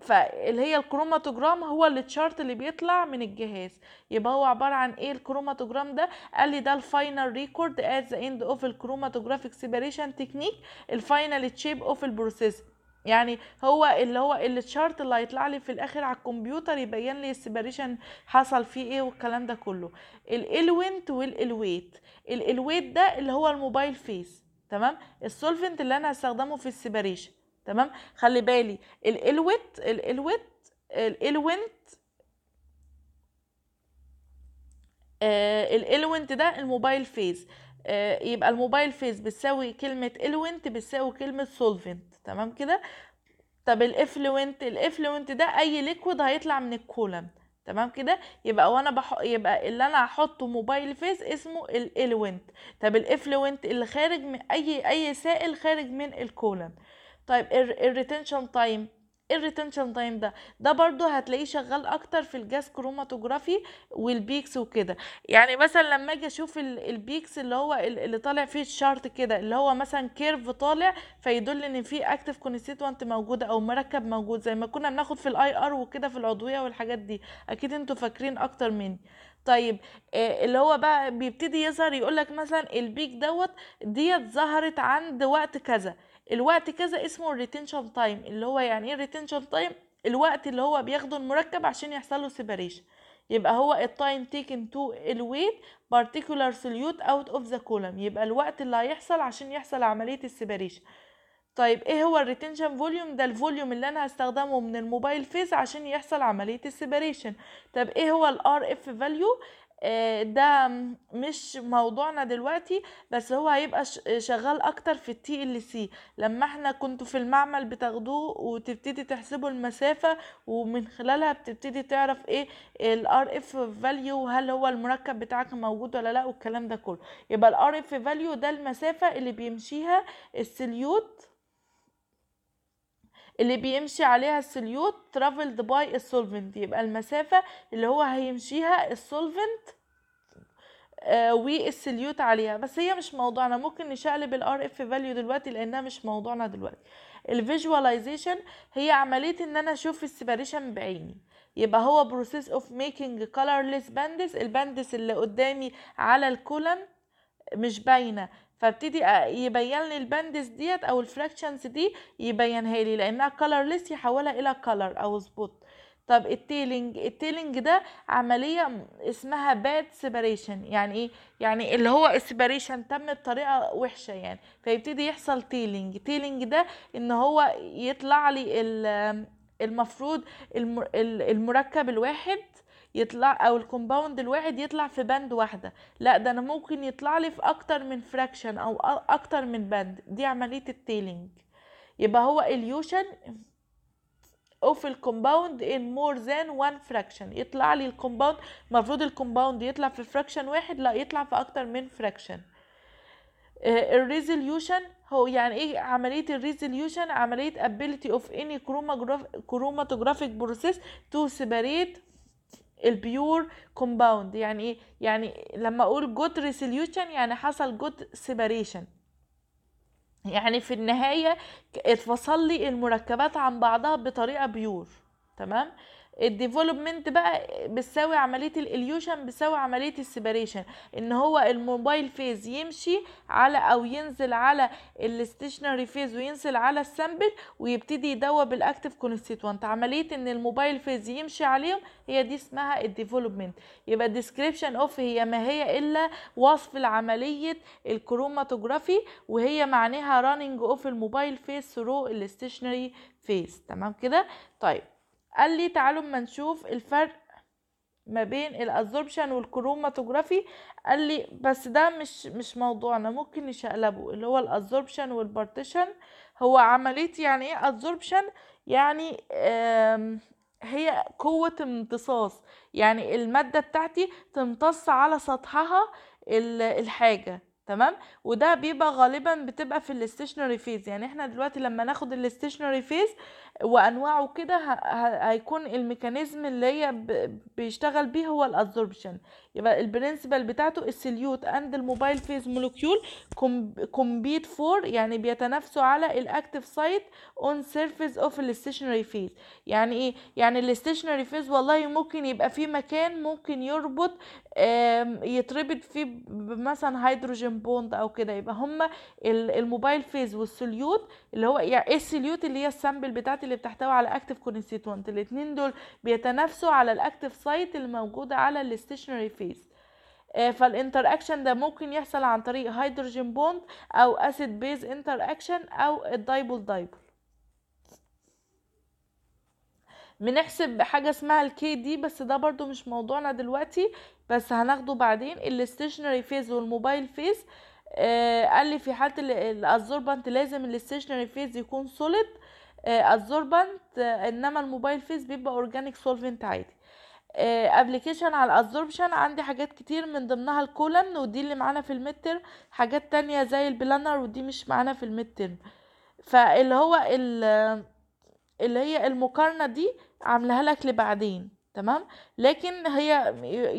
فاللي هي الكروماتوجرام هو التشارت اللي, اللي بيطلع من الجهاز يبقى هو عباره عن ايه الكروماتوجرام ده قال لي ده الفاينل ريكورد ات ذا اند اوف الكروماتوجرافيك سيبريشن تكنيك الفاينل تشيب اوف البروسيس يعني هو اللي هو الشارت اللي هيطلع لي في الاخر على الكمبيوتر يبين لي السيبريشن حصل فيه ايه والكلام ده كله الالوينت والالويت الالويت ده اللي هو الموبايل فيس تمام السولفنت اللي انا هستخدمه في السيبريشن تمام خلي بالي الالويت الالويت الالوينت الالوينت ده الموبايل فيز آه، يبقى الموبايل فيز بتساوي كلمة الوينت بتساوي كلمة سولفنت تمام كده طب الافلوينت الافلوينت ده اي ليكويد هيطلع من الكولن تمام كده يبقى وانا بح... يبقى اللي انا هحطه موبايل فيس اسمه الالوينت طب الافلوينت اللي خارج من اي اي سائل خارج من الكولن طيب الريتنشن تايم الريتنشن تايم ده ده برضو هتلاقيه شغال اكتر في الجاز كروماتوجرافي والبيكس وكده يعني مثلا لما اجي اشوف البيكس اللي هو اللي طالع فيه الشارت كده اللي هو مثلا كيرف طالع فيدل ان في اكتف كونستيتوانت موجوده او مركب موجود زي ما كنا بناخد في الاي ار وكده في العضويه والحاجات دي اكيد انتوا فاكرين اكتر مني طيب آه، اللي هو بقى بيبتدي يظهر يقول لك مثلا البيك دوت ديت ظهرت عند وقت كذا الوقت كذا اسمه الريتنشن تايم اللي هو يعني ايه الريتنشن تايم الوقت اللي هو بياخده المركب عشان يحصل له سيباريشن يبقى هو التايم تيكن تو الويت بارتيكولار سوليوت اوت اوف ذا كولم يبقى الوقت اللي هيحصل عشان يحصل عمليه السيباريشن طيب ايه هو الريتنشن فوليوم ده الفوليوم اللي انا هستخدمه من الموبايل فيز عشان يحصل عمليه السيباريشن طب ايه هو الار اف فاليو آه، ده مش موضوعنا دلوقتي بس هو هيبقى شغال اكتر في التي ال سي لما احنا كنتوا في المعمل بتاخدوه وتبتدي تحسبوا المسافة ومن خلالها بتبتدي تعرف ايه الار اف فاليو هل هو المركب بتاعك موجود ولا لا والكلام ده كله يبقى الار اف فاليو ده المسافة اللي بيمشيها السليوت اللي بيمشي عليها السليوت traveled by السولفنت يبقى المسافة اللي هو هيمشيها السولفنت آه والسليوت عليها بس هي مش موضوعنا ممكن نشقلب الار اف فاليو دلوقتي لانها مش موضوعنا دلوقتي الفيجواليزيشن هي عمليه ان انا اشوف السيباريشن بعيني يبقى هو بروسيس اوف ميكينج كولرليس باندس الباندس اللي قدامي على الكولن مش باينه فابتدي يبين لي البندز ديت او الفراكشنز دي يبينها لي لانها كلرليس يحولها الى كلر او سبوت طب التيلينج التيلينج ده عملية اسمها باد سيبريشن يعني ايه يعني اللي هو السيبريشن تم بطريقة وحشة يعني فيبتدي يحصل تيلينج تيلينج ده ان هو يطلع لي المفروض المركب الواحد يطلع او الكومباوند الواحد يطلع في بند واحده لا ده انا ممكن يطلع لي في اكتر من فراكشن او اكتر من بند دي عمليه التيلينج يبقى هو اليوشن اوف الكومباوند ان مور ذان وان فراكشن يطلع لي الكومباوند المفروض الكومباوند يطلع في فراكشن واحد لا يطلع في اكتر من فراكشن آه، الريزوليوشن هو يعني ايه عمليه الريزوليوشن عمليه ability of any chromatographic process to separate البيور كومباوند يعني ايه يعني لما اقول جود ريزوليوشن يعني حصل جود سيباريشن يعني في النهايه اتفصل لي المركبات عن بعضها بطريقه بيور تمام الديفلوبمنت بقى بتساوي عمليه الاليوشن بتساوي عمليه السيبريشن ان هو الموبايل فيز يمشي على او ينزل على الاستيشنري فيز وينزل على السامبل ويبتدي يدوب الاكتف كونستيتوانت عمليه ان الموبايل فيز يمشي عليهم هي دي اسمها الديفلوبمنت يبقى ديسكريبشن اوف هي ما هي الا وصف لعمليه الكروماتوجرافي وهي معناها راننج اوف الموبايل فيز ثرو الاستيشنري فيز تمام كده طيب قال لي تعالوا اما نشوف الفرق ما بين الابزوربشن والكروماتوجرافي قال لي بس ده مش مش موضوعنا ممكن نشقلبه اللي هو الابزوربشن والبارتيشن هو عمليه يعني ايه ابزوربشن يعني هي قوة امتصاص يعني المادة بتاعتي تمتص على سطحها الحاجة تمام وده بيبقى غالبا بتبقى في الاستيشنري فيز يعني احنا دلوقتي لما ناخد الاستيشنري فيز وانواعه كده هيكون الميكانيزم اللي هي بيشتغل بيه هو الادسوربشن يبقى البرنسبل بتاعته السليوت اند الموبايل فيز مولكيول كومبيت فور يعني بيتنافسوا على الاكتف سايت اون سيرفيس اوف الاستشنري فيز يعني ايه يعني الاستشنري فيز والله ممكن يبقى في مكان ممكن يربط يتربط فيه مثلا هيدروجين بوند او كده يبقى هما الموبايل فيز والسليوت اللي هو يعني ايه السليوت اللي هي السامبل بتاعتي اللي بتحتوي على اكتف كونستيتوانت الاثنين دول بيتنافسوا على الاكتف سايت موجوده على الاستشنري فيز آه، فالانتر اكشن ده ممكن يحصل عن طريق هيدروجين بوند او اسيد بيز انتر اكشن او الدايبول دايبول بنحسب حاجة اسمها الكي دي بس ده برضو مش موضوعنا دلوقتي بس هناخده بعدين الستيشنري فيز والموبايل فيز آه قال لي في حالة الأزوربنت لازم الستيشنري فيز يكون سوليد آه أزوربنت آه إنما الموبايل فيز بيبقى أورجانيك سولفنت عادي ابلكيشن آه، على الابزوربشن عندي حاجات كتير من ضمنها الكولن ودي اللي معانا في المتر حاجات تانية زي البلانر ودي مش معانا في المتر فاللي هو اللي هي المقارنة دي عاملاها لك لبعدين تمام لكن هي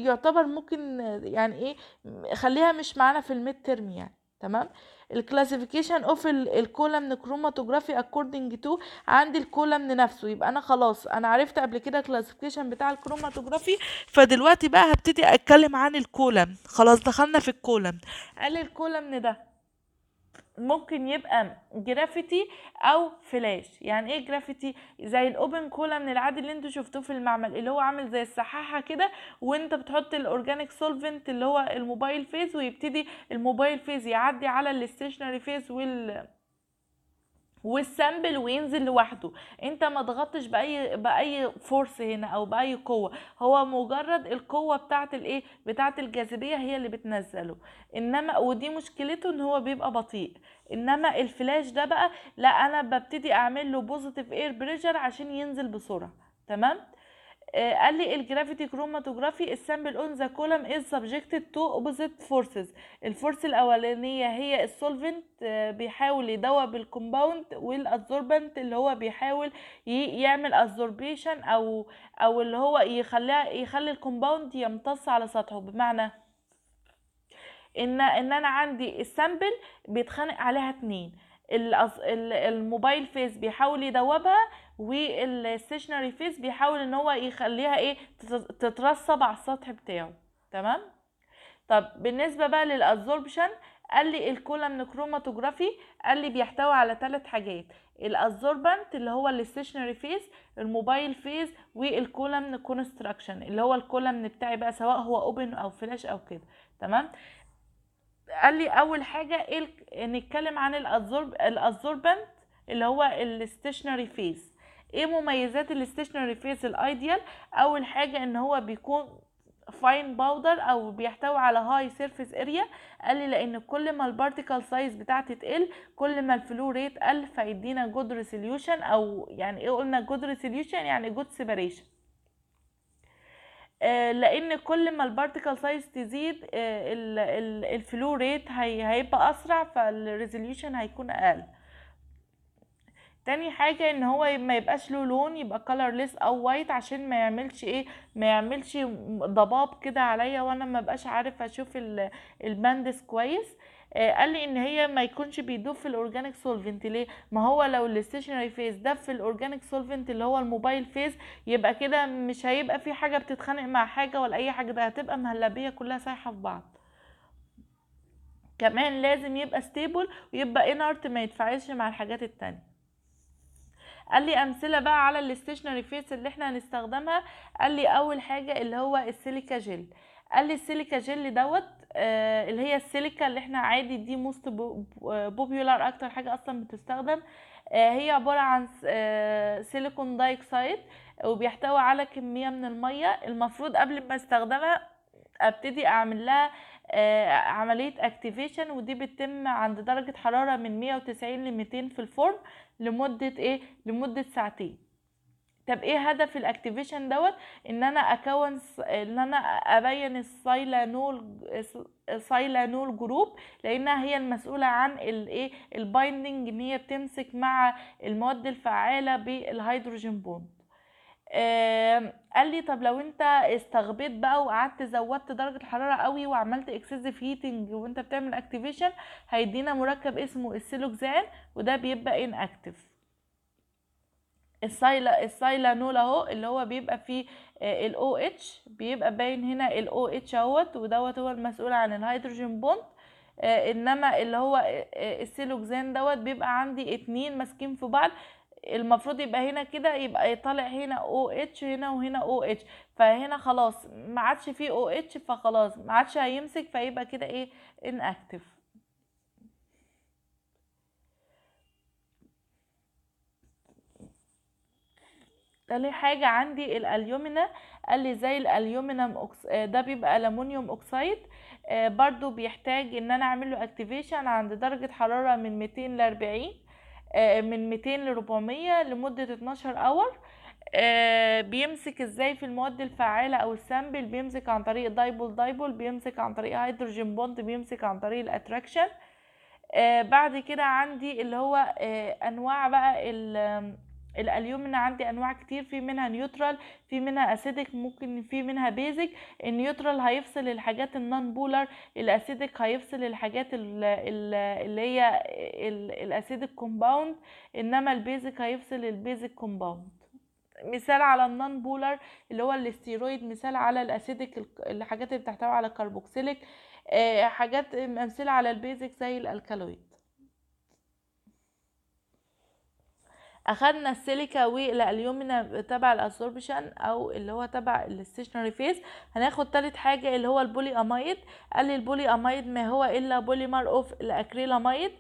يعتبر ممكن يعني ايه خليها مش معانا في المتر يعني تمام الكلاسيفيكيشن اوف الكولم كروماتوجرافي اكوردنج تو عند الكولم نفسه يبقى انا خلاص انا عرفت قبل كده الكلاسيفيكيشن بتاع الكروماتوجرافي فدلوقتي بقى هبتدي اتكلم عن الكولم خلاص دخلنا في الكولم قال الكولم ده ممكن يبقى جرافيتي او فلاش يعني ايه جرافيتي زي الاوبن كولا من العادي اللي انتوا شفتوه في المعمل اللي هو عامل زي السحاحه كده وانت بتحط الاورجانيك سولفنت اللي هو الموبايل فيز ويبتدي الموبايل فيز يعدي على الاستيشنري فيز وال والسامبل وينزل لوحده انت ما ضغطتش باي باي فورس هنا او باي قوه هو مجرد القوه بتاعه الايه بتاعه الجاذبيه هي اللي بتنزله انما ودي مشكلته ان هو بيبقى بطيء انما الفلاش ده بقى لا انا ببتدي اعمل له بوزيتيف اير بريشر عشان ينزل بسرعه تمام آه، قال لي الجرافيتي كروماتوجرافي السامبل اون ذا كولم از سبجكتد تو اوبوزيت فورسز الفورس الاولانيه هي السولفنت آه، بيحاول يدوب الكومباوند والادزوربنت اللي هو بيحاول يعمل ادزوربيشن او او اللي هو يخليها يخلي الكومباوند يمتص على سطحه بمعنى ان ان انا عندي السامبل بيتخانق عليها اتنين الموبايل فيس بيحاول يدوبها والستيشنري فيس بيحاول ان هو يخليها ايه تترسب على السطح بتاعه تمام طب بالنسبه بقى للابزوربشن قال لي الكولمن كروماتوجرافي قال لي بيحتوي على ثلاث حاجات الابزوربنت اللي هو الستيشنري فيز الموبايل فيز والكولمن كونستراكشن اللي هو الكولمن بتاعي بقى سواء هو اوبن او فلاش او كده تمام قال لي اول حاجه إيه نتكلم عن الابزوربنت اللي هو الستيشنري فيز ايه مميزات الستيشنري فيس الايديال اول حاجه ان هو بيكون فاين باودر او بيحتوي على هاي سيرفيس اريا قال لي لان كل ما البارتيكل سايز بتاعتي تقل كل ما الفلو ريت قل فيدينا جود ريسوليوشن او يعني ايه قلنا جود ريسوليوشن يعني جود سيبريشن آه، لان كل ما البارتيكل سايز تزيد آه، الفلو ريت هيبقى اسرع فالريزوليوشن هيكون اقل تاني حاجة ان هو ما يبقاش له لون يبقى colorless او وايت عشان ما يعملش ايه ما يعملش ضباب كده عليا وانا ما بقاش عارف اشوف الباندس كويس آه قال لي ان هي ما يكونش بيدوب في الاورجانيك سولفنت ليه ما هو لو الستيشنري فيز دب في الاورجانيك سولفنت اللي هو الموبايل فيز يبقى كده مش هيبقى في حاجه بتتخانق مع حاجه ولا اي حاجه ده هتبقى مهلبيه كلها سايحه في بعض كمان لازم يبقى ستيبل ويبقى انارت ما يتفاعلش مع الحاجات التانية قال لي امثله بقى على الاستيشنري فيس اللي احنا هنستخدمها قال لي اول حاجه اللي هو السيليكا جيل قال لي السيليكا جيل دوت آه اللي هي السيليكا اللي احنا عادي دي موست بوبيولار آه، اكتر حاجه اصلا بتستخدم آه هي عباره عن آه سيليكون دايكسايد وبيحتوي على كميه من الميه المفروض قبل ما استخدمها ابتدي اعمل لها آه، عملية اكتيفيشن ودي بتتم عند درجة حرارة من 190 ل 200 في الفرن لمدة ايه لمدة ساعتين طب ايه هدف الاكتيفيشن دوت ان انا اكون ان انا ابين السايلانول سايلانول جروب لانها هي المسؤوله عن الايه البايندنج ان هي بتمسك مع المواد الفعاله بالهيدروجين بوند قال لي طب لو انت استغبيت بقى وقعدت زودت درجه الحراره قوي وعملت اكسسيف هيتنج وانت بتعمل اكتيفيشن هيدينا مركب اسمه السيلوكسان وده بيبقى ان اكتف السايلا نول اهو اللي هو بيبقى فيه آه، الاو اتش بيبقى باين هنا الاو اتش اهوت ودوت هو المسؤول عن الهيدروجين آه، بوند انما اللي هو آه، السيلوكسان دوت بيبقى عندي اتنين ماسكين في بعض المفروض يبقى هنا كده يبقى طالع هنا او اتش هنا وهنا او اتش فهنا خلاص ما عادش فيه او اتش فخلاص ما عادش هيمسك فيبقى كده ايه ان اكتف لي حاجة عندي الأليومينا قال لي زي الأليومينم أكس... آه، ده بيبقى ألمونيوم اوكسايد آه، برضو بيحتاج إن أنا أعمل له أكتيفيشن عند درجة حرارة من ل 40 آه، من 200 ل 400 لمدة 12 اور آه، بيمسك ازاي في المواد الفعالة او السامبل بيمسك عن طريق دايبول دايبول بيمسك عن طريق هيدروجين بوند بيمسك عن طريق الاتراكشن آه، بعد كده عندي اللي هو انواع بقى الاليومنا عندي انواع كتير في منها نيوترال في منها اسيدك ممكن في منها بيزك النيوترال هيفصل الحاجات النون بولر الاسيدك هيفصل الحاجات اللي هي الاسيدك كومباوند انما البيزك هيفصل البيزك كومباوند مثال على النون بولر اللي هو الاستيرويد مثال على الاسيدك الحاجات اللي بتحتوي على كربوكسيليك آه، حاجات امثله على البيزك زي الالكالويد اخدنا السيليكا والاليومينا تبع الاسوربشن او اللي هو تبع الستيشنري فيز هناخد تالت حاجه اللي هو البولي امايد قال لي البولي امايد ما هو الا بوليمر اوف الاكريلاميد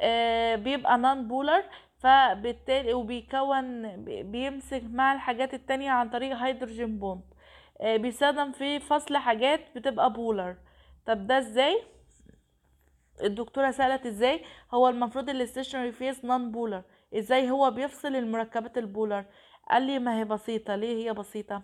آه بيبقى نان بولر فبالتالي وبيكون بيمسك مع الحاجات التانية عن طريق هيدروجين بوند آه بيستخدم في فصل حاجات بتبقى بولر طب ده ازاي الدكتوره سالت ازاي هو المفروض الستيشنري فيز نان بولر ازاي هو بيفصل المركبات البولر قال لي ما هي بسيطه ليه هي بسيطه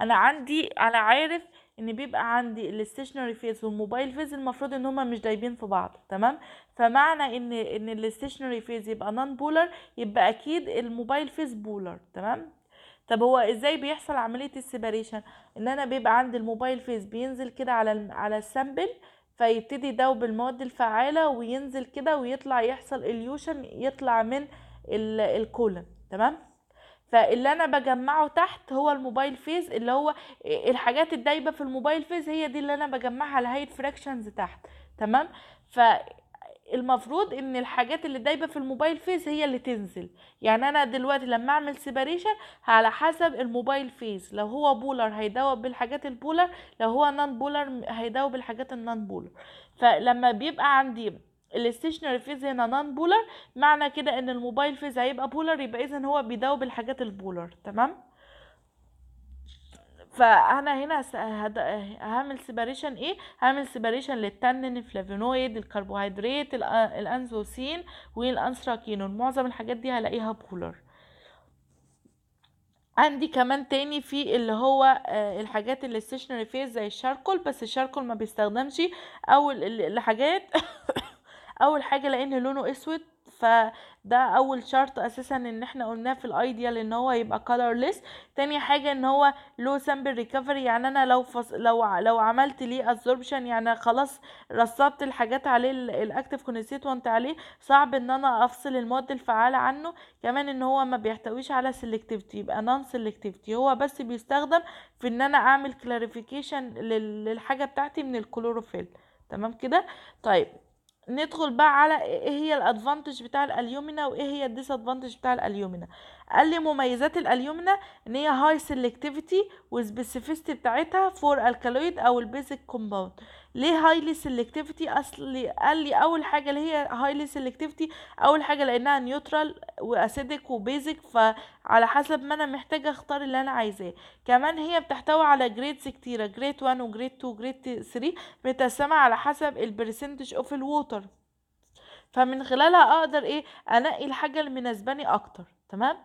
انا عندي انا عارف ان بيبقى عندي الاستيشنري فيز والموبايل فيز المفروض ان هما مش دايبين في بعض تمام فمعنى ان ان الاستيشنري فيز يبقى نون بولر يبقى اكيد الموبايل فيز بولر تمام طب هو ازاي بيحصل عمليه السيباريشن ان انا بيبقى عندي الموبايل فيز بينزل كده على على السامبل فيبتدي يدوب المواد الفعالة وينزل كده ويطلع يحصل اليوشن يطلع من الكولن تمام فاللي انا بجمعه تحت هو الموبايل فيز اللي هو الحاجات الدايبه في الموبايل فيز هي دي اللي انا بجمعها على فراكشنز تحت تمام ف المفروض ان الحاجات اللي دايبه في الموبايل فيز هي اللي تنزل يعني انا دلوقتي لما اعمل سيباريشن على حسب الموبايل فيز لو هو بولر هيدوب بالحاجات البولر لو هو نان بولر هيدوب بالحاجات النان بولر فلما بيبقى عندي الاستيشنري فيز هنا نان بولر معنى كده ان الموبايل فيز هيبقى بولر يبقى اذا هو بيداوب الحاجات البولر تمام فانا هنا هعمل سيباريشن ايه هعمل سيباريشن للتنين الفلافونويد الكربوهيدرات الانزوسين والانثراكينون معظم الحاجات دي هلاقيها بولر عندي كمان تاني في اللي هو آه، الحاجات اللي ستيشنري فيز زي الشاركول بس الشاركول ما بيستخدمش اول الحاجات اول حاجه لان لونه اسود فده اول شرط اساسا ان احنا قلناه في الايديال ان هو يبقى colorless تاني حاجه ان هو لو sample ريكفري يعني انا لو فص... لو لو عملت ليه absorption يعني خلاص رصبت الحاجات عليه الاكتف كونستيتوانت عليه صعب ان انا افصل المواد الفعاله عنه كمان ان هو ما بيحتويش على selectivity يبقى non selectivity هو بس بيستخدم في ان انا اعمل كلاريفيكيشن للحاجه بتاعتي من الكلوروفيل تمام كده طيب ندخل بقى على إيه-, ايه هي الادفانتج بتاع الاليومينا وايه هي الديس ادفانتج بتاع الاليومينا قال لي مميزات الاليومينا ان هي هاي سيلكتيفيتي وسبيسيفيستي بتاعتها فور الكالويد او البيزك كومباوند ليه هايلي سيلكتيفيتي اصل قال لي اول حاجه اللي هي هايلي سيلكتيفيتي اول حاجه لانها نيوترال واسيدك وبيزك فعلى حسب ما انا محتاجه اختار اللي انا عايزاه كمان هي بتحتوي على جريدز كتيره جريد 1 وجريد 2 وجريد 3 متقسمه على حسب البرسنتج اوف الووتر فمن خلالها اقدر ايه انقي الحاجه اللي مناسباني اكتر تمام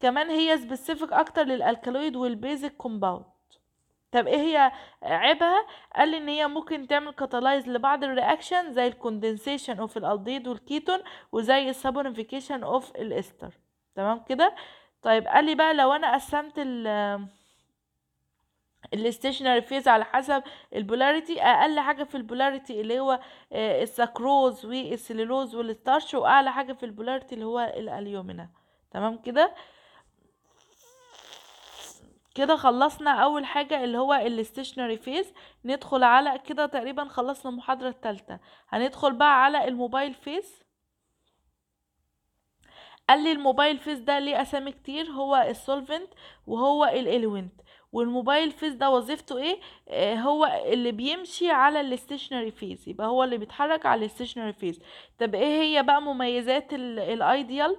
كمان هي سبيسيفيك اكتر للالكالويد والبيزك كومباوند طب ايه هي عيبها قال ان هي ممكن تعمل كاتالايز لبعض الرياكشن زي الكوندنسيشن اوف الالديد والكيتون وزي السابونيفيكيشن اوف الاستر تمام كده طيب قال لي بقى لو انا قسمت ال الاستيشنري فيز على حسب البولاريتي اقل حاجه في البولاريتي اللي هو آه، السكروز والسليلوز والستارش واعلى حاجه في البولاريتي اللي هو الاليومينا تمام كده كده خلصنا اول حاجة اللي هو الاستيشنري فيز ندخل على كده تقريبا خلصنا المحاضرة التالتة هندخل بقى على الموبايل فيز قال لي الموبايل فيز ده ليه اسامي كتير هو السولفنت وهو الالوينت والموبايل فيز ده وظيفته ايه آه هو اللي بيمشي على الاستيشنري فيز يبقى هو اللي بيتحرك على الاستيشنري فيز طب ايه هي بقى مميزات الايديال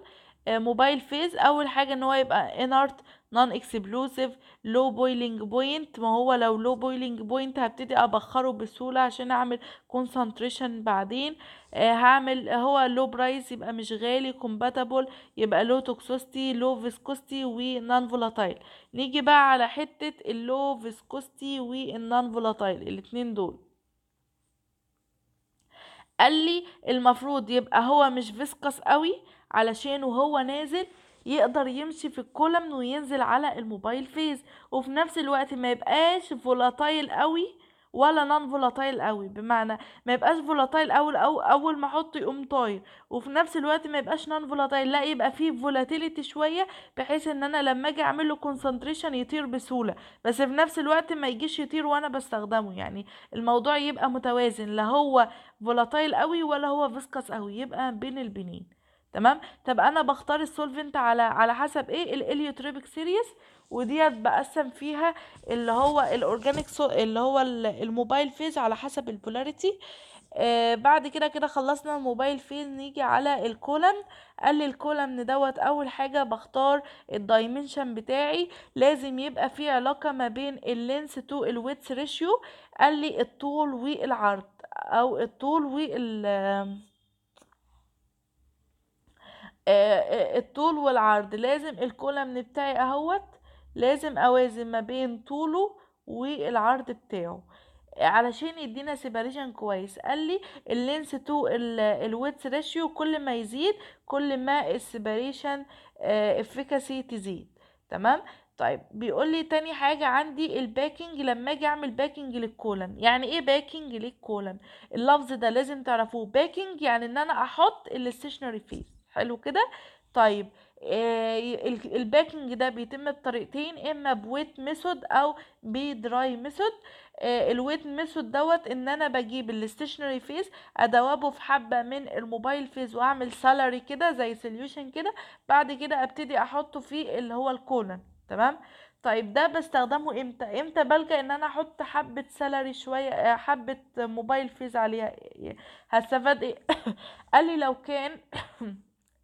آه، موبايل فيز اول حاجه ان هو يبقى انارت نون اكسبلوزيف لو بويلنج بوينت ما هو لو لو بويلنج بوينت هبتدي ابخره بسهوله عشان اعمل كونسنتريشن بعدين آه هعمل هو لو برايس يبقى مش غالي كومباتبل يبقى لو توكسوستي لو فيسكوستي ونون فولاتايل نيجي بقى على حته اللو فيسكوستي والنون فولاتايل الاتنين دول قال لي المفروض يبقى هو مش فيسكس قوي علشان وهو نازل يقدر يمشي في الكولمن وينزل على الموبايل فيز وفي نفس الوقت ما يبقاش فولاتايل قوي ولا نون فولاتايل قوي بمعنى ما يبقاش فولاتايل اول او اول ما احط يقوم طاير وفي نفس الوقت ما يبقاش نون فولاتايل لا يبقى فيه فولاتيليتي شويه بحيث ان انا لما اجي اعمل له كونسنتريشن يطير بسهوله بس في نفس الوقت ما يجيش يطير وانا بستخدمه يعني الموضوع يبقى متوازن لا هو فولاتايل قوي ولا هو فيسكاس قوي يبقى بين البنين تمام طب انا بختار السولفنت على على حسب ايه الاليوتروبيك سيريس وديت بقسم فيها اللي هو الاورجانيك اللي هو الموبايل فيز على حسب البولاريتي آه بعد كده كده خلصنا الموبايل فيز نيجي على الكولن قال لي الكولن دوت اول حاجه بختار الدايمنشن بتاعي لازم يبقى في علاقه ما بين اللينس تو الويتس ريشيو قال لي الطول والعرض او الطول وال آه، آه، الطول والعرض لازم الكولم بتاعي اهوت لازم اوازن ما بين طوله والعرض بتاعه علشان يدينا سيباريشن كويس قال لي اللينس تو الويتس ريشيو كل ما يزيد كل ما السيباريشن افريكاسي آه، تزيد تمام طيب بيقول لي تاني حاجة عندي الباكينج لما اجي اعمل باكينج للكولن يعني ايه باكينج للكولن اللفظ ده لازم تعرفوه باكينج يعني ان انا احط الاستيشنري فيس حلو كده طيب آه، الباكنج ده بيتم بطريقتين اما بويت ميثود او بدراي ميثود آه، الويت ميثود دوت ان انا بجيب الاستشنري فيز ادوبه في حبه من الموبايل فيز واعمل سالري كده زي سوليوشن كده بعد كده ابتدي احطه في اللي هو الكولن تمام طيب ده بستخدمه امتى امتى بلجأ ان انا احط حبة سالري شوية آه، حبة موبايل فيز عليها هستفاد ايه قال لي لو كان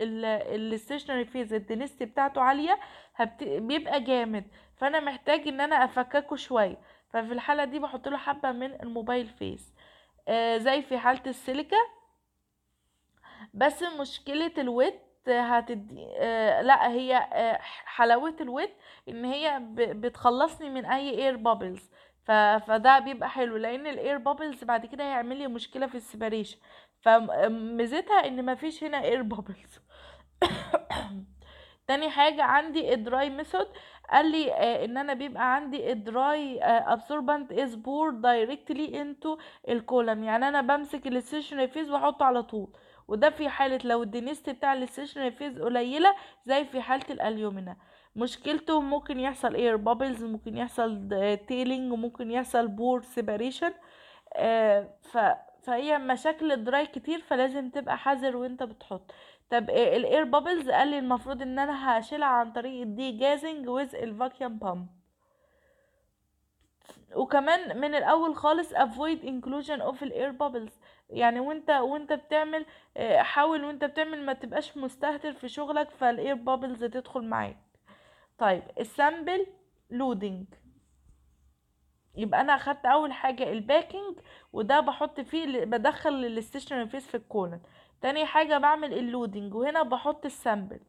الستيشنري فيز الدنسيتي بتاعته عاليه هبت... بيبقى جامد فانا محتاج ان انا افككه شويه ففي الحاله دي بحط له حبه من الموبايل فيس آه زي في حاله السيليكا بس مشكله الويت هتدي آه لا هي آه حلاوه الويت ان هي ب... بتخلصني من اي اير بابلز ف... فده بيبقى حلو لان الاير بابلز بعد كده هيعمل لي مشكله في السيبريشن فميزتها ان مفيش هنا اير بابلز تاني حاجة عندي الدراي ميثود قال لي آه ان انا بيبقى عندي الدراي ابسوربنت از بور دايركتلي انتو الكولم يعني انا بمسك الستيشنري فيز واحطه على طول وده في حالة لو الدنسيتي بتاع الستيشنري فيز قليلة زي في حالة الاليومينا مشكلته ممكن يحصل اير بابلز ممكن يحصل تيلينج آه، ممكن يحصل بور سيباريشن آه ف فهي مشاكل الدراي كتير فلازم تبقى حذر وانت بتحط طب آه، الاير بابلز قال لي المفروض ان انا هشيلها عن طريق الدي جازنج ويز الفاكيوم بامب وكمان من الاول خالص افويد انكلوجن اوف الاير بابلز يعني وانت وانت بتعمل آه، حاول وانت بتعمل ما تبقاش مستهتر في شغلك فالاير بابلز تدخل معاك طيب السامبل لودنج يبقى انا اخدت اول حاجه الباكينج وده بحط فيه بدخل الاستيشنري فيس في الكولن تاني حاجة بعمل اللودنج وهنا بحط السامبل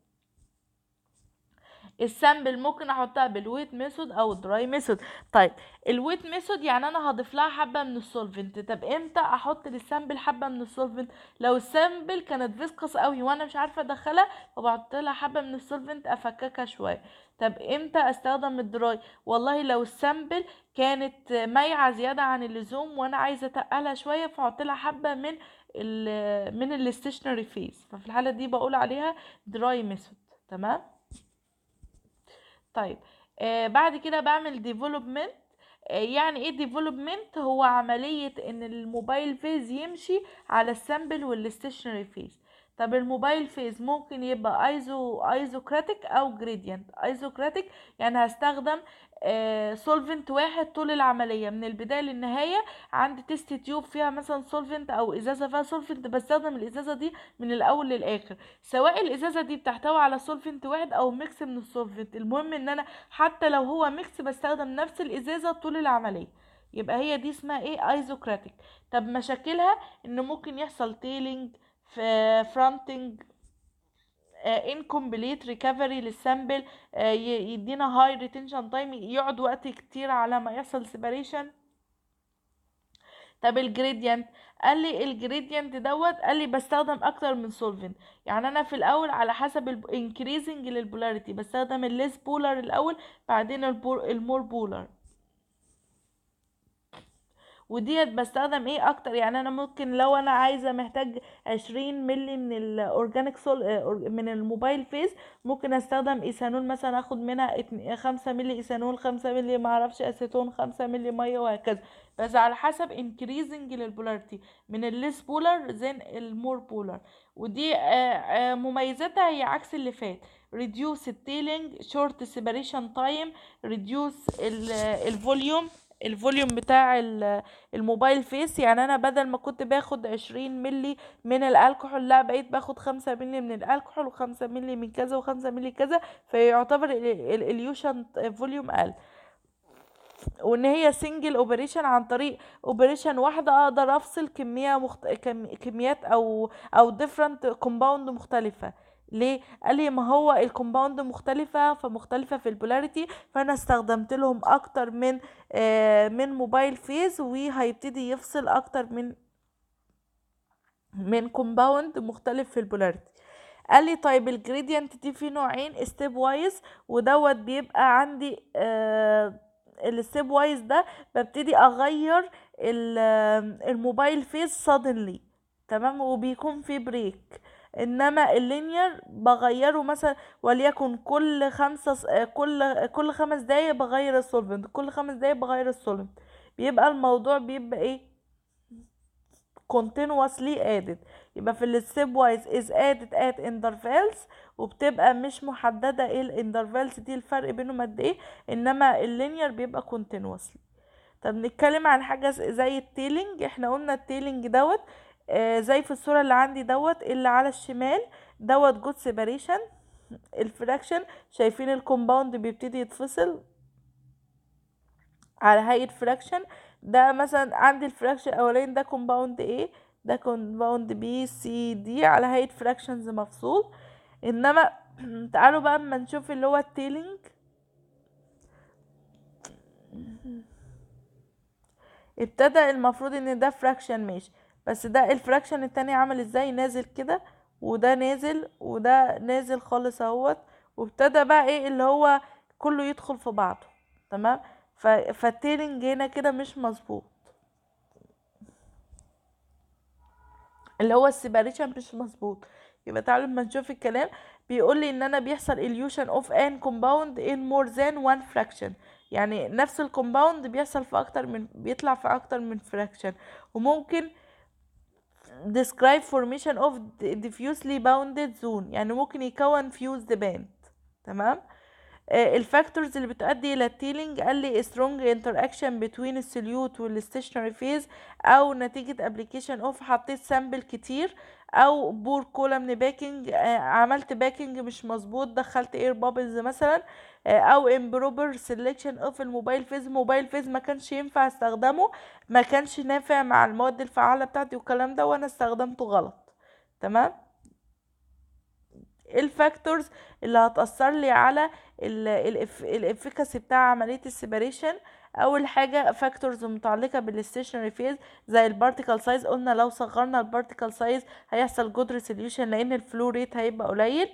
السامبل ممكن احطها بالويت ميثود او دراي ميثود طيب الويت ميثود يعني انا هضيف لها حبه من السولفنت طب امتى احط للسامبل حبه من السولفنت لو السامبل كانت فيسكس قوي وانا مش عارفه ادخلها فبحط لها حبه من السولفنت افككها شويه طب امتى استخدم الدراي والله لو السامبل كانت مايعه زياده عن اللزوم وانا عايزه اتقلها شويه فاحط لها حبه من من الستيشنري فيز ففي الحالة دي بقول عليها دراي ميثود تمام طيب آه بعد كده بعمل ديفلوبمنت آه يعني ايه ديفلوبمنت هو عملية ان الموبايل فيز يمشي على السامبل والاستيشنري فيز طب الموبايل فيز ممكن يبقى ايزو ايزوكراتيك او جريدينت ايزوكراتيك يعني هستخدم سولفنت آه، واحد طول العملية من البداية للنهاية عندي تيست تيوب فيها مثلا سولفنت او ازازة فيها سولفنت بستخدم الازازة دي من الاول للاخر سواء الازازة دي بتحتوي على سولفنت واحد او ميكس من السولفنت المهم ان انا حتى لو هو ميكس بستخدم نفس الازازة طول العملية يبقى هي دي اسمها ايه ايزوكراتيك طب مشاكلها ان ممكن يحصل تيلينج في فرونتنج انكمبليت ريكفري للسامبل يدينا هاي ريتنشن تايم يقعد وقت كتير على ما يحصل سيباريشن طب الجريدينت قال لي الجريدينت دوت قال لي بستخدم اكتر من سولفنت يعني انا في الاول على حسب الانكريزنج للبولاريتي بستخدم الليس بولر الاول بعدين المور بولر وديت بستخدم ايه اكتر يعني انا ممكن لو انا عايزه محتاج عشرين ملي من الاورجانيك آه، سول من الموبايل فيس ممكن استخدم ايثانول مثلا اخد منها خمسة ملي ايثانول خمسة ملي معرفش اسيتون خمسة ملي ميه وهكذا بس على حسب increasing للبولارتي من الليس بولر زين المور بولر ودي آه، آه، مميزاتها هي عكس اللي فات reduce التيلينج short separation time reduce الفوليوم الفوليوم بتاع الموبايل فيس يعني انا بدل ما كنت باخد عشرين ملي من الالكحول لا بقيت باخد خمسة ملي من الالكحول وخمسة ملي من كذا وخمسة ملي كذا فيعتبر اليوشن فوليوم اقل وان هي سنجل اوبريشن عن طريق اوبريشن واحده اقدر افصل كميه مخت... كميات او او ديفرنت كومباوند مختلفه ليه قال لي ما هو الكومباوند مختلفة فمختلفة في البولاريتي فانا استخدمت لهم اكتر من آه من موبايل فيز وهيبتدي يفصل اكتر من من كومباوند مختلف في البولاريتي قال لي طيب الجريدينت دي في نوعين ستيب وايز ودوت بيبقى عندي آه الستيب وايز ده ببتدي اغير الموبايل فيز سادنلي تمام وبيكون في بريك انما اللينير بغيره مثلا وليكن كل خمسة كل كل خمس دقايق بغير السولفنت كل خمس دقايق بغير السولفنت بيبقى الموضوع بيبقى ايه continuously added يبقى في الستيب وايز is added at intervals وبتبقى مش محددة ايه الانترفالز دي الفرق بينهم قد ايه انما اللينير بيبقى continuously طب نتكلم عن حاجة زي التيلينج احنا قلنا التيلينج دوت آه، زي في الصورة اللي عندي دوت اللي على الشمال دوت جود سيباريشن الفراكشن شايفين الكومباوند بيبتدي يتفصل على هيئة فراكشن ده مثلا عندي الفراكشن الاولاني ده كومباوند ايه ده كومباوند بي سي دي على هيئة فراكشنز مفصول انما تعالوا بقى اما نشوف اللي هو التيلينج ابتدى المفروض ان ده فراكشن ماشي بس ده الفراكشن التاني عمل ازاي نازل كده وده نازل وده نازل خالص اهوت وابتدى بقى ايه اللي هو كله يدخل في بعضه تمام فالتيلنج هنا كده مش مظبوط اللي هو السيباريشن مش مظبوط يبقى تعالوا لما نشوف الكلام بيقول لي ان انا بيحصل illusion of ان compound in more than one fraction يعني نفس الكومباوند بيحصل في اكتر من بيطلع في اكتر من fraction وممكن describe formation of diffusely bounded zone يعني ممكن يكون fused band تمام آه، الفاكتورز اللي بتؤدي الى التيلينج قال لي سترونج انتراكشن بتوين السليوت والستيشنري فيز او نتيجه ابلكيشن اوف حطيت سامبل كتير او بور كولا من باكينج آه، عملت باكينج مش مظبوط دخلت اير بابلز مثلا آه، او امبروبر سيلكشن اوف الموبايل فيز موبايل فيز ما كانش ينفع استخدمه ما كانش نافع مع المواد الفعاله بتاعتي والكلام ده وانا استخدمته غلط تمام الفاكتورز اللي هتأثر لي على الافكاسي بتاع عملية السيباريشن اول حاجة فاكتورز متعلقة بالستيشنري فيز زي البارتيكل سايز قلنا لو صغرنا البارتيكل سايز هيحصل جود ريسوليوشن لان الفلو ريت هيبقى قليل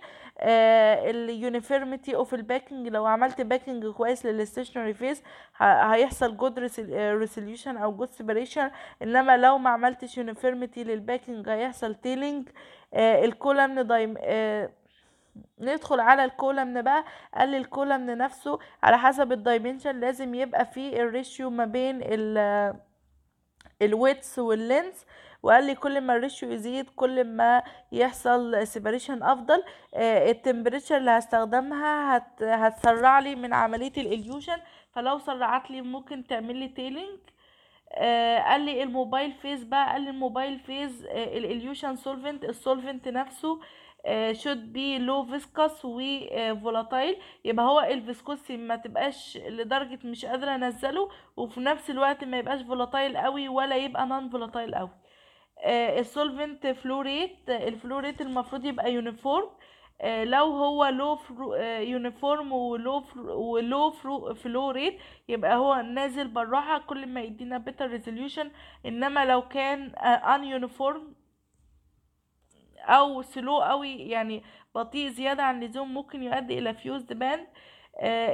اليونيفيرميتي اوف الباكينج لو عملت باكينج كويس للستيشنري فيز هيحصل جود ريسوليوشن آه، او جود سيباريشن انما لو ما عملتش يونيفيرميتي للباكينج هيحصل تيلينج آه، الكولمن دايم آه، ندخل على الكولمن بقى قال الكولمن نفسه على حسب الدايمنشن لازم يبقى فيه الريشيو ما بين ال الويتس واللينس وقال لي كل ما الريشيو يزيد كل ما يحصل سيبريشن افضل آه، التمبريتشر اللي هستخدمها هت هتسرع لي من عمليه الاليوشن فلو سرعت لي ممكن تعمل لي تيلينج آه، قال لي الموبايل فيز بقى قال لي الموبايل فيز الاليوشن سولفنت السولفنت نفسه آه، should be low viscous و آه، volatile يبقى هو الفيسكوسي ما تبقاش لدرجة مش قادرة انزله وفي نفس الوقت ما يبقاش volatile قوي ولا يبقى non volatile قوي السولفنت فلوريت الفلوريت المفروض يبقى يونيفورم آه، لو هو لو يونيفورم ولو ولو فلوريت يبقى هو نازل بالراحه كل ما يدينا بيتر ريزوليوشن انما لو كان ان يونيفورم او سلو قوي يعني بطيء زياده عن اللزوم ممكن يؤدي الى فيوزد باند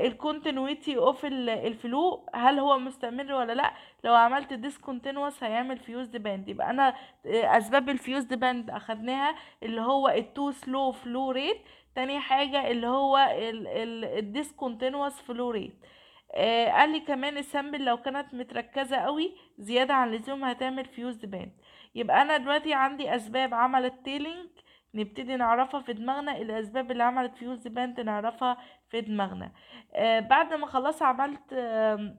الكونتينويتي اوف الفلو هل هو مستمر ولا لا لو عملت ديسكونتينوس هيعمل فيوزد باند يبقى انا آه، اسباب الفيوزد باند اخدناها اللي هو التو سلو فلو ريت تاني حاجه اللي هو الديسكونتينوس فلو ريت آه قال لي كمان السمبل لو كانت متركزة قوي زيادة عن اللزوم هتعمل فيوز باند يبقى انا دلوقتي عندي اسباب عملت تيلينج نبتدي نعرفها في دماغنا الاسباب اللي عملت فيوز باند نعرفها في دماغنا آه بعد ما خلاص عملت آه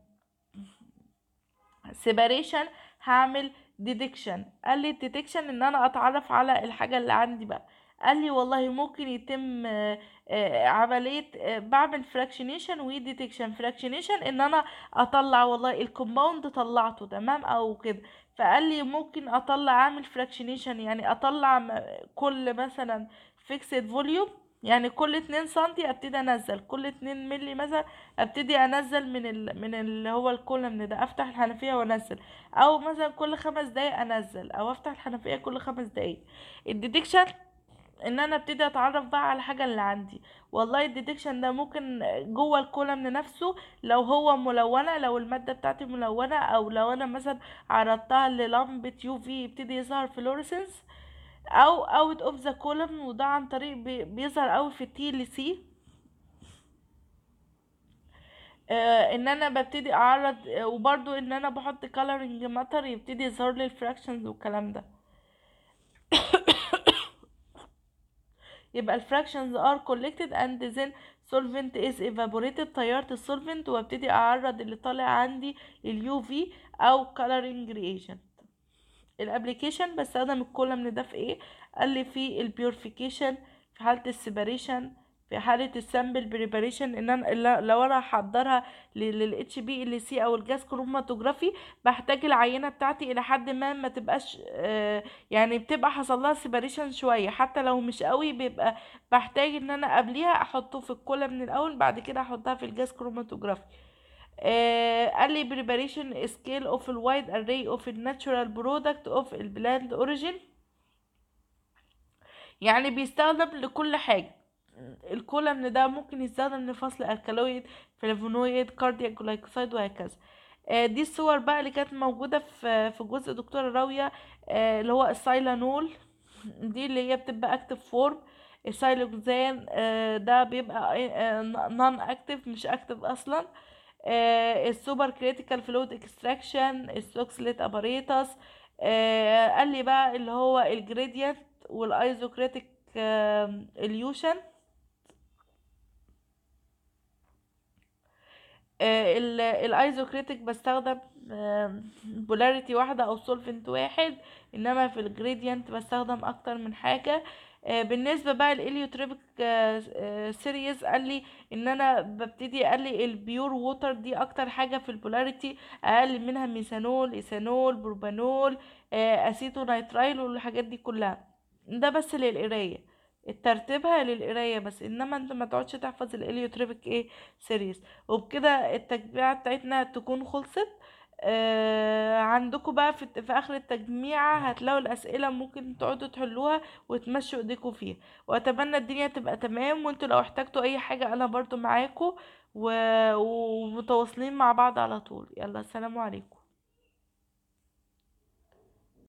هعمل ديتكشن قال لي الديدكشن ان انا اتعرف على الحاجه اللي عندي بقى قال لي والله ممكن يتم آه، آه، عملية آه، بعمل فراكشنيشن وديتكشن فراكشنيشن ان انا اطلع والله الكومباوند طلعته تمام او كده فقال لي ممكن اطلع اعمل فراكشنيشن يعني اطلع كل مثلا فيكسد فوليوم يعني كل اتنين سنتي ابتدي انزل كل اتنين ملي مثلا ابتدي انزل من ال... من اللي هو الكولمن ده افتح الحنفيه وانزل او مثلا كل خمس دقايق انزل او افتح الحنفيه كل خمس دقايق الديتكشن ان انا ابتدي اتعرف بقى على الحاجه اللي عندي والله الديتكشن ده ممكن جوه الكولم نفسه لو هو ملونه لو الماده بتاعتي ملونه او لو انا مثلا عرضتها للمبه يو في يبتدي يظهر فلوريسنس او اوت اوف ذا كولم وده عن طريق بيظهر اوي في تي لسي سي ان انا ببتدي اعرض وبرده ان انا بحط كلرنج ماتر يبتدي يظهر لي الفراكشنز والكلام ده يبقى الفراكشنز are collected and then solvent is evaporated طيرت السولفنت وابتدي اعرض اللي طالع عندي اليو في او coloring reagent الابليكيشن بستخدم الكولم ده في ايه قال لي في البيورفيكيشن في حاله السيباريشن في حالة السامبل بريباريشن ان انا لو انا هحضرها للاتش بي ال سي او الجاز كروماتوجرافي بحتاج العينة بتاعتي الى حد ما ما تبقاش آه، يعني بتبقى حصلها سيباريشن شوية حتى لو مش قوي بيبقى بحتاج ان انا قبليها احطه في الكولا من الاول بعد كده احطها في الجاز آه، كروماتوجرافي قال لي بريباريشن سكيل اوف الوايد اري اوف الناتشورال برودكت اوف البلاند اوريجين يعني بيستخدم لكل حاجه الكولا ان ده ممكن يستخدم لفصل الكالويد فلافونويد كاردياك جلايكوسايد وهكذا آه، دي الصور بقى اللي كانت موجودة في في جزء دكتورة راوية آه، اللي هو السايلانول دي اللي هي بتبقى اكتف فورم السايلوكزان آه، ده بيبقى نون اكتف مش اكتف اصلا السوبر كريتيكال فلويد اكستراكشن السوكسليت اباريتاس قال لي بقى اللي هو الجريدينت والايزوكريتيك اليوشن آه، الايزوكريتيك بستخدم بولاريتي واحدة او سولفنت واحد انما في الجريدينت بستخدم اكتر من حاجة آه، بالنسبة بقى للإليوتريبك آه، سيريز قال لي ان انا ببتدي قال لي البيور ووتر دي اكتر حاجة في البولاريتي اقل منها ميثانول ايثانول بروبانول اسيتو نايترايل والحاجات دي كلها ده بس للقراية ترتيبها للقرايه بس انما انت ما تقعدش تحفظ الاليوتريبك ايه سيريس وبكده التجميعه بتاعتنا تكون خلصت آه عندكم بقى في, في اخر التجميعة هتلاقوا الاسئلة ممكن تقعدوا تحلوها وتمشوا ايديكم فيها واتمنى الدنيا تبقى تمام وانتوا لو احتجتوا اي حاجة انا برضو معاكم و... ومتواصلين مع بعض على طول يلا سلام عليكم